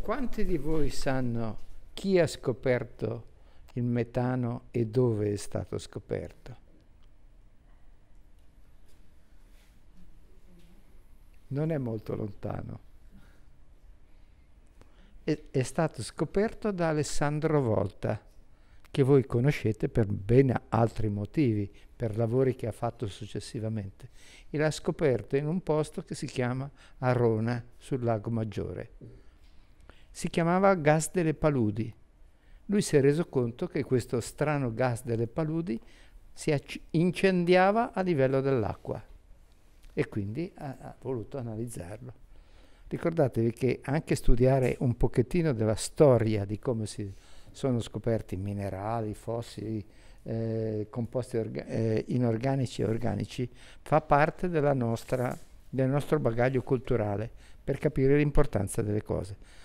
Quanti di voi sanno chi ha scoperto il metano e dove è stato scoperto? Non è molto lontano. È, è stato scoperto da Alessandro Volta, che voi conoscete per ben altri motivi, per lavori che ha fatto successivamente. E l'ha scoperto in un posto che si chiama Arona, sul Lago Maggiore si chiamava gas delle paludi. Lui si è reso conto che questo strano gas delle paludi si incendiava a livello dell'acqua e quindi ha, ha voluto analizzarlo. Ricordatevi che anche studiare un pochettino della storia di come si sono scoperti minerali, fossili, eh, composti eh, inorganici e organici fa parte nostra, del nostro bagaglio culturale per capire l'importanza delle cose.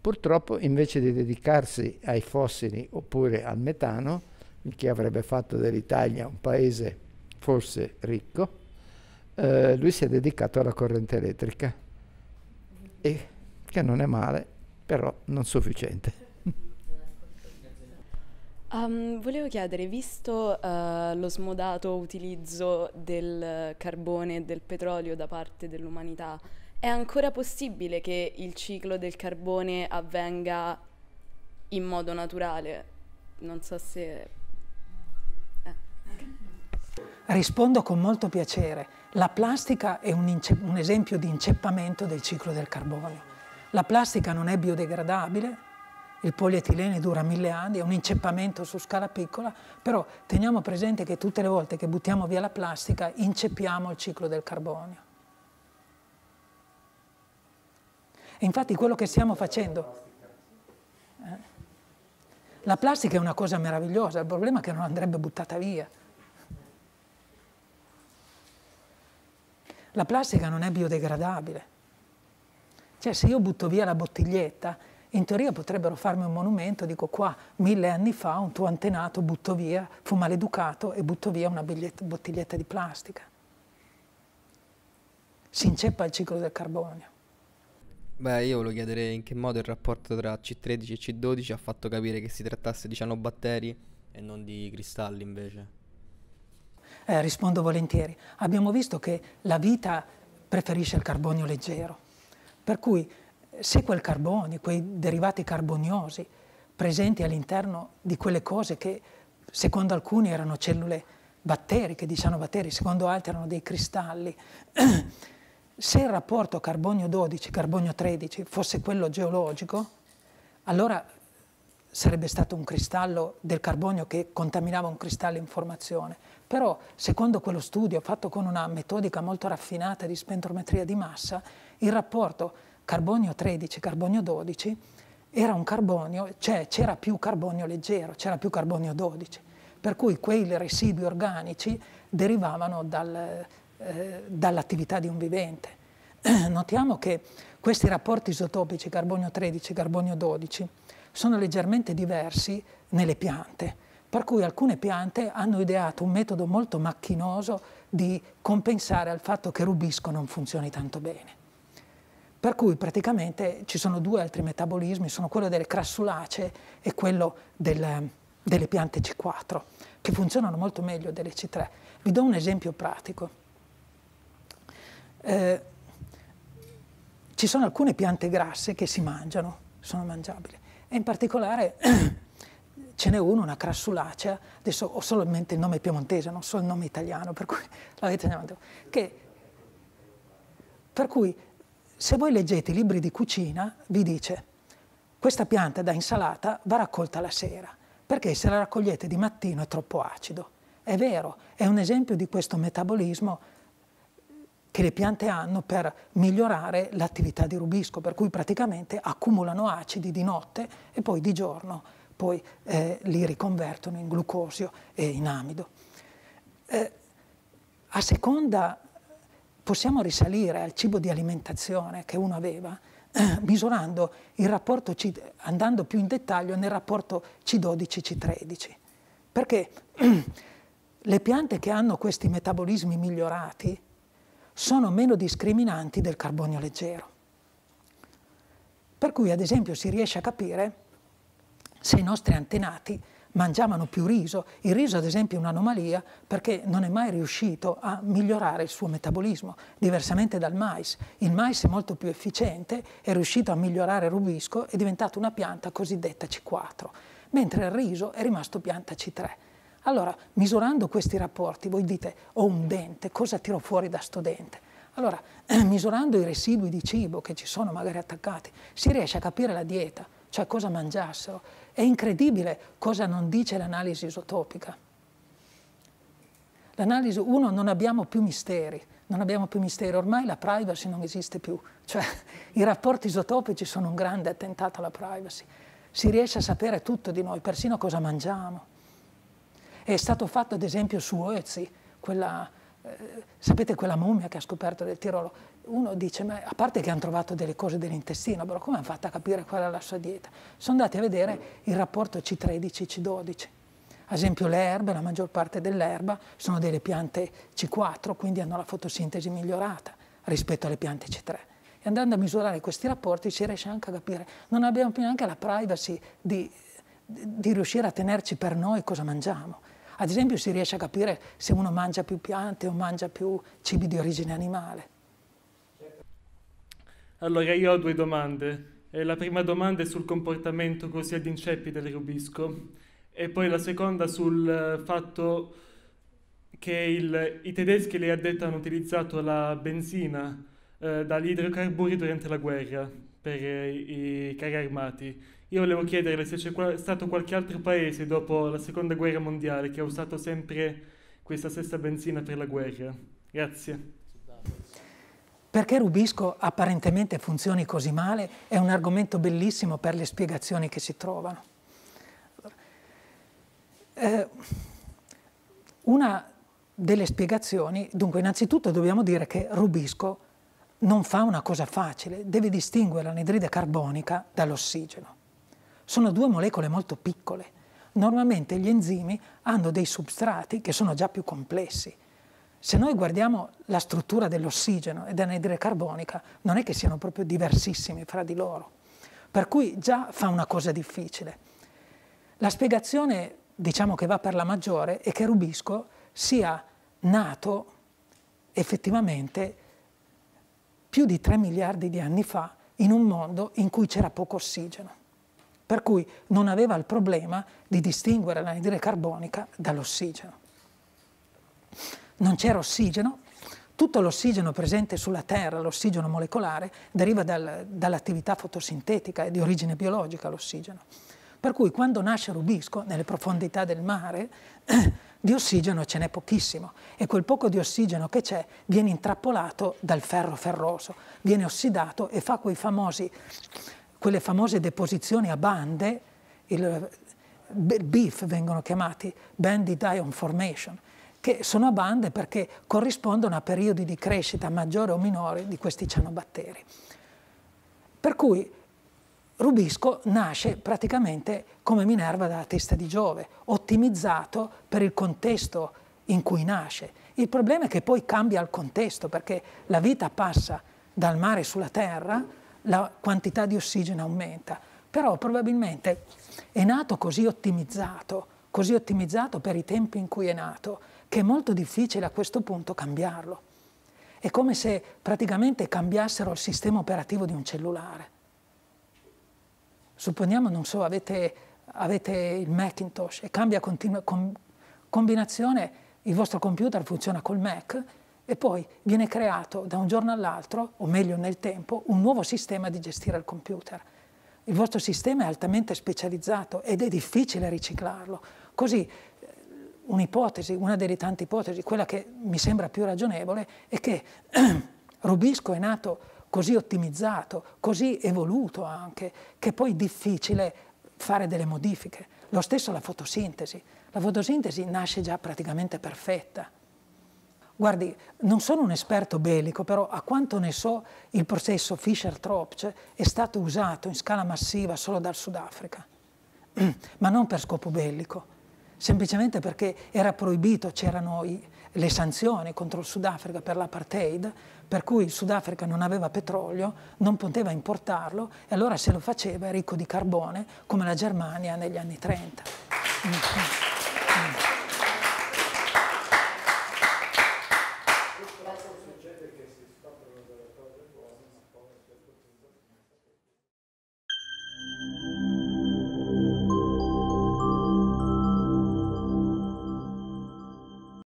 Purtroppo invece di dedicarsi ai fossili oppure al metano, che avrebbe fatto dell'Italia un paese forse ricco, eh, lui si è dedicato alla corrente elettrica, e, che non è male, però non sufficiente. Um, volevo chiedere, visto uh, lo smodato utilizzo del carbone e del petrolio da parte dell'umanità, è ancora possibile che il ciclo del carbone avvenga in modo naturale? Non so se... Eh. Rispondo con molto piacere. La plastica è un, un esempio di inceppamento del ciclo del carbonio. La plastica non è biodegradabile, il polietilene dura mille anni, è un inceppamento su scala piccola, però teniamo presente che tutte le volte che buttiamo via la plastica inceppiamo il ciclo del carbonio. È infatti quello che stiamo facendo. Eh, la plastica è una cosa meravigliosa, il problema è che non andrebbe buttata via. La plastica non è biodegradabile. Cioè se io butto via la bottiglietta, in teoria potrebbero farmi un monumento, dico qua, mille anni fa un tuo antenato buttò via, fu maleducato e butto via una bottiglietta di plastica. Si inceppa il ciclo del carbonio. Beh, io volevo chiedere in che modo il rapporto tra C13 e C12 ha fatto capire che si trattasse di cianobatteri e non di cristalli invece. Eh, rispondo volentieri. Abbiamo visto che la vita preferisce il carbonio leggero, per cui se quel carbonio, quei derivati carboniosi presenti all'interno di quelle cose che secondo alcuni erano cellule batteriche, diciamo batteri, secondo altri erano dei cristalli, [CLEARS THROAT] Se il rapporto carbonio 12, carbonio 13 fosse quello geologico, allora sarebbe stato un cristallo del carbonio che contaminava un cristallo in formazione. Però, secondo quello studio fatto con una metodica molto raffinata di spentrometria di massa, il rapporto carbonio 13, carbonio 12 era un carbonio, cioè c'era più carbonio leggero, c'era più carbonio 12, per cui quei residui organici derivavano dal, eh, dall'attività di un vivente. [CLEARS THROAT] Notiamo che questi rapporti isotopici carbonio 13 e carbonio 12 sono leggermente diversi nelle piante, per cui alcune piante hanno ideato un metodo molto macchinoso di compensare al fatto che rubisco non funzioni tanto bene. Per cui praticamente ci sono due altri metabolismi, sono quello delle crassulacee e quello del, delle piante C4, che funzionano molto meglio delle C3. Vi do un esempio pratico eh, ci sono alcune piante grasse che si mangiano, sono mangiabili, e in particolare [CLEARS THROAT] ce n'è una, una crassulacea, adesso ho solamente il nome piemontese, non so il nome italiano, per cui [LAUGHS] l'avete chiamato, che per cui se voi leggete i libri di cucina vi dice questa pianta da insalata va raccolta la sera, perché se la raccogliete di mattino è troppo acido. È vero, è un esempio di questo metabolismo che le piante hanno per migliorare l'attività di rubisco, per cui praticamente accumulano acidi di notte e poi di giorno poi eh, li riconvertono in glucosio e in amido. Eh, a seconda, possiamo risalire al cibo di alimentazione che uno aveva, eh, misurando il rapporto, C, andando più in dettaglio nel rapporto C12-C13, perché [CLEARS THROAT] le piante che hanno questi metabolismi migliorati sono meno discriminanti del carbonio leggero. Per cui, ad esempio, si riesce a capire se i nostri antenati mangiavano più riso. Il riso, ad esempio, è un'anomalia perché non è mai riuscito a migliorare il suo metabolismo, diversamente dal mais. Il mais è molto più efficiente, è riuscito a migliorare il rubisco, è diventata una pianta cosiddetta C4, mentre il riso è rimasto pianta C3. Allora, misurando questi rapporti, voi dite ho un dente, cosa tiro fuori da sto dente? Allora, [CLEARS THROAT] misurando i residui di cibo che ci sono magari attaccati, si riesce a capire la dieta, cioè cosa mangiassero. È incredibile cosa non dice l'analisi isotopica. L'analisi, 1, non abbiamo più misteri, non abbiamo più misteri, ormai la privacy non esiste più, cioè [LAUGHS] i rapporti isotopici sono un grande attentato alla privacy. Si riesce a sapere tutto di noi, persino cosa mangiamo. È stato fatto ad esempio su Oezi, quella, eh, sapete quella mummia che ha scoperto del Tirolo? Uno dice, ma a parte che hanno trovato delle cose dell'intestino, però come hanno fatto a capire qual è la sua dieta? Sono andati a vedere il rapporto C13-C12. Ad esempio le erbe, la maggior parte dell'erba, sono delle piante C4, quindi hanno la fotosintesi migliorata rispetto alle piante C3 e andando a misurare questi rapporti si riesce anche a capire, non abbiamo più neanche la privacy di, di, riuscire a tenerci per noi cosa mangiamo, ad esempio si riesce a capire se uno mangia più piante o mangia più cibi di origine animale. Allora io ho due domande. Eh, la prima domanda è sul comportamento così ad inceppi del rubisco e poi la seconda sul eh, fatto che il, i tedeschi, lei ha detto, hanno utilizzato la benzina eh, dagli idrocarburi durante la guerra per eh, i carri armati. Io volevo chiederle se c'è qual- stato qualche altro paese dopo la seconda guerra mondiale che ha usato sempre questa stessa benzina per la guerra. Grazie. Perché Rubisco apparentemente funzioni così male è un argomento bellissimo per le spiegazioni che si trovano. Eh, una delle spiegazioni, dunque innanzitutto dobbiamo dire che Rubisco non fa una cosa facile, deve distinguere l'anidride carbonica dall'ossigeno. Sono due molecole molto piccole. Normalmente gli enzimi hanno dei substrati che sono già più complessi. Se noi guardiamo la struttura dell'ossigeno e dell'anidride carbonica, non è che siano proprio diversissimi fra di loro. Per cui già fa una cosa difficile. La spiegazione, diciamo che va per la maggiore, è che Rubisco sia nato effettivamente più di 3 miliardi di anni fa in un mondo in cui c'era poco ossigeno per cui non aveva il problema di distinguere l'anidride carbonica dall'ossigeno. Non c'era ossigeno, tutto l'ossigeno presente sulla Terra, l'ossigeno molecolare, deriva dal, dall'attività fotosintetica, è di origine biologica l'ossigeno. Per cui quando nasce Rubisco, nelle profondità del mare, [CLEARS THROAT] di ossigeno ce n'è pochissimo e quel poco di ossigeno che c'è viene intrappolato dal ferro ferroso, viene ossidato e fa quei famosi quelle famose deposizioni a bande, il, BIF vengono chiamati, Bandit Ion Formation, che sono a bande perché corrispondono a periodi di crescita maggiore o minore di questi cianobatteri. Per cui Rubisco nasce praticamente come Minerva dalla testa di Giove, ottimizzato per il contesto in cui nasce. Il problema è che poi cambia il contesto perché la vita passa dal mare sulla terra la quantità di ossigeno aumenta, però probabilmente è nato così ottimizzato, così ottimizzato per i tempi in cui è nato, che è molto difficile a questo punto cambiarlo. È come se praticamente cambiassero il sistema operativo di un cellulare. Supponiamo, non so, avete, avete il Macintosh e cambia continua, com, combinazione, il vostro computer funziona col Mac e poi viene creato da un giorno all'altro, o meglio nel tempo, un nuovo sistema di gestire il computer. Il vostro sistema è altamente specializzato ed è difficile riciclarlo. Così eh, un'ipotesi, una delle tante ipotesi, quella che mi sembra più ragionevole, è che [CLEARS THROAT] Rubisco è nato così ottimizzato, così evoluto anche, che è poi difficile fare delle modifiche. Lo stesso la fotosintesi. La fotosintesi nasce già praticamente perfetta, Guardi, non sono un esperto bellico, però a quanto ne so il processo Fischer-Tropsch è stato usato in scala massiva solo dal Sudafrica, [CLEARS THROAT] ma non per scopo bellico, semplicemente perché era proibito, c'erano le sanzioni contro il Sudafrica per l'apartheid, per cui il Sudafrica non aveva petrolio, non poteva importarlo e allora se lo faceva è ricco di carbone come la Germania negli anni 30.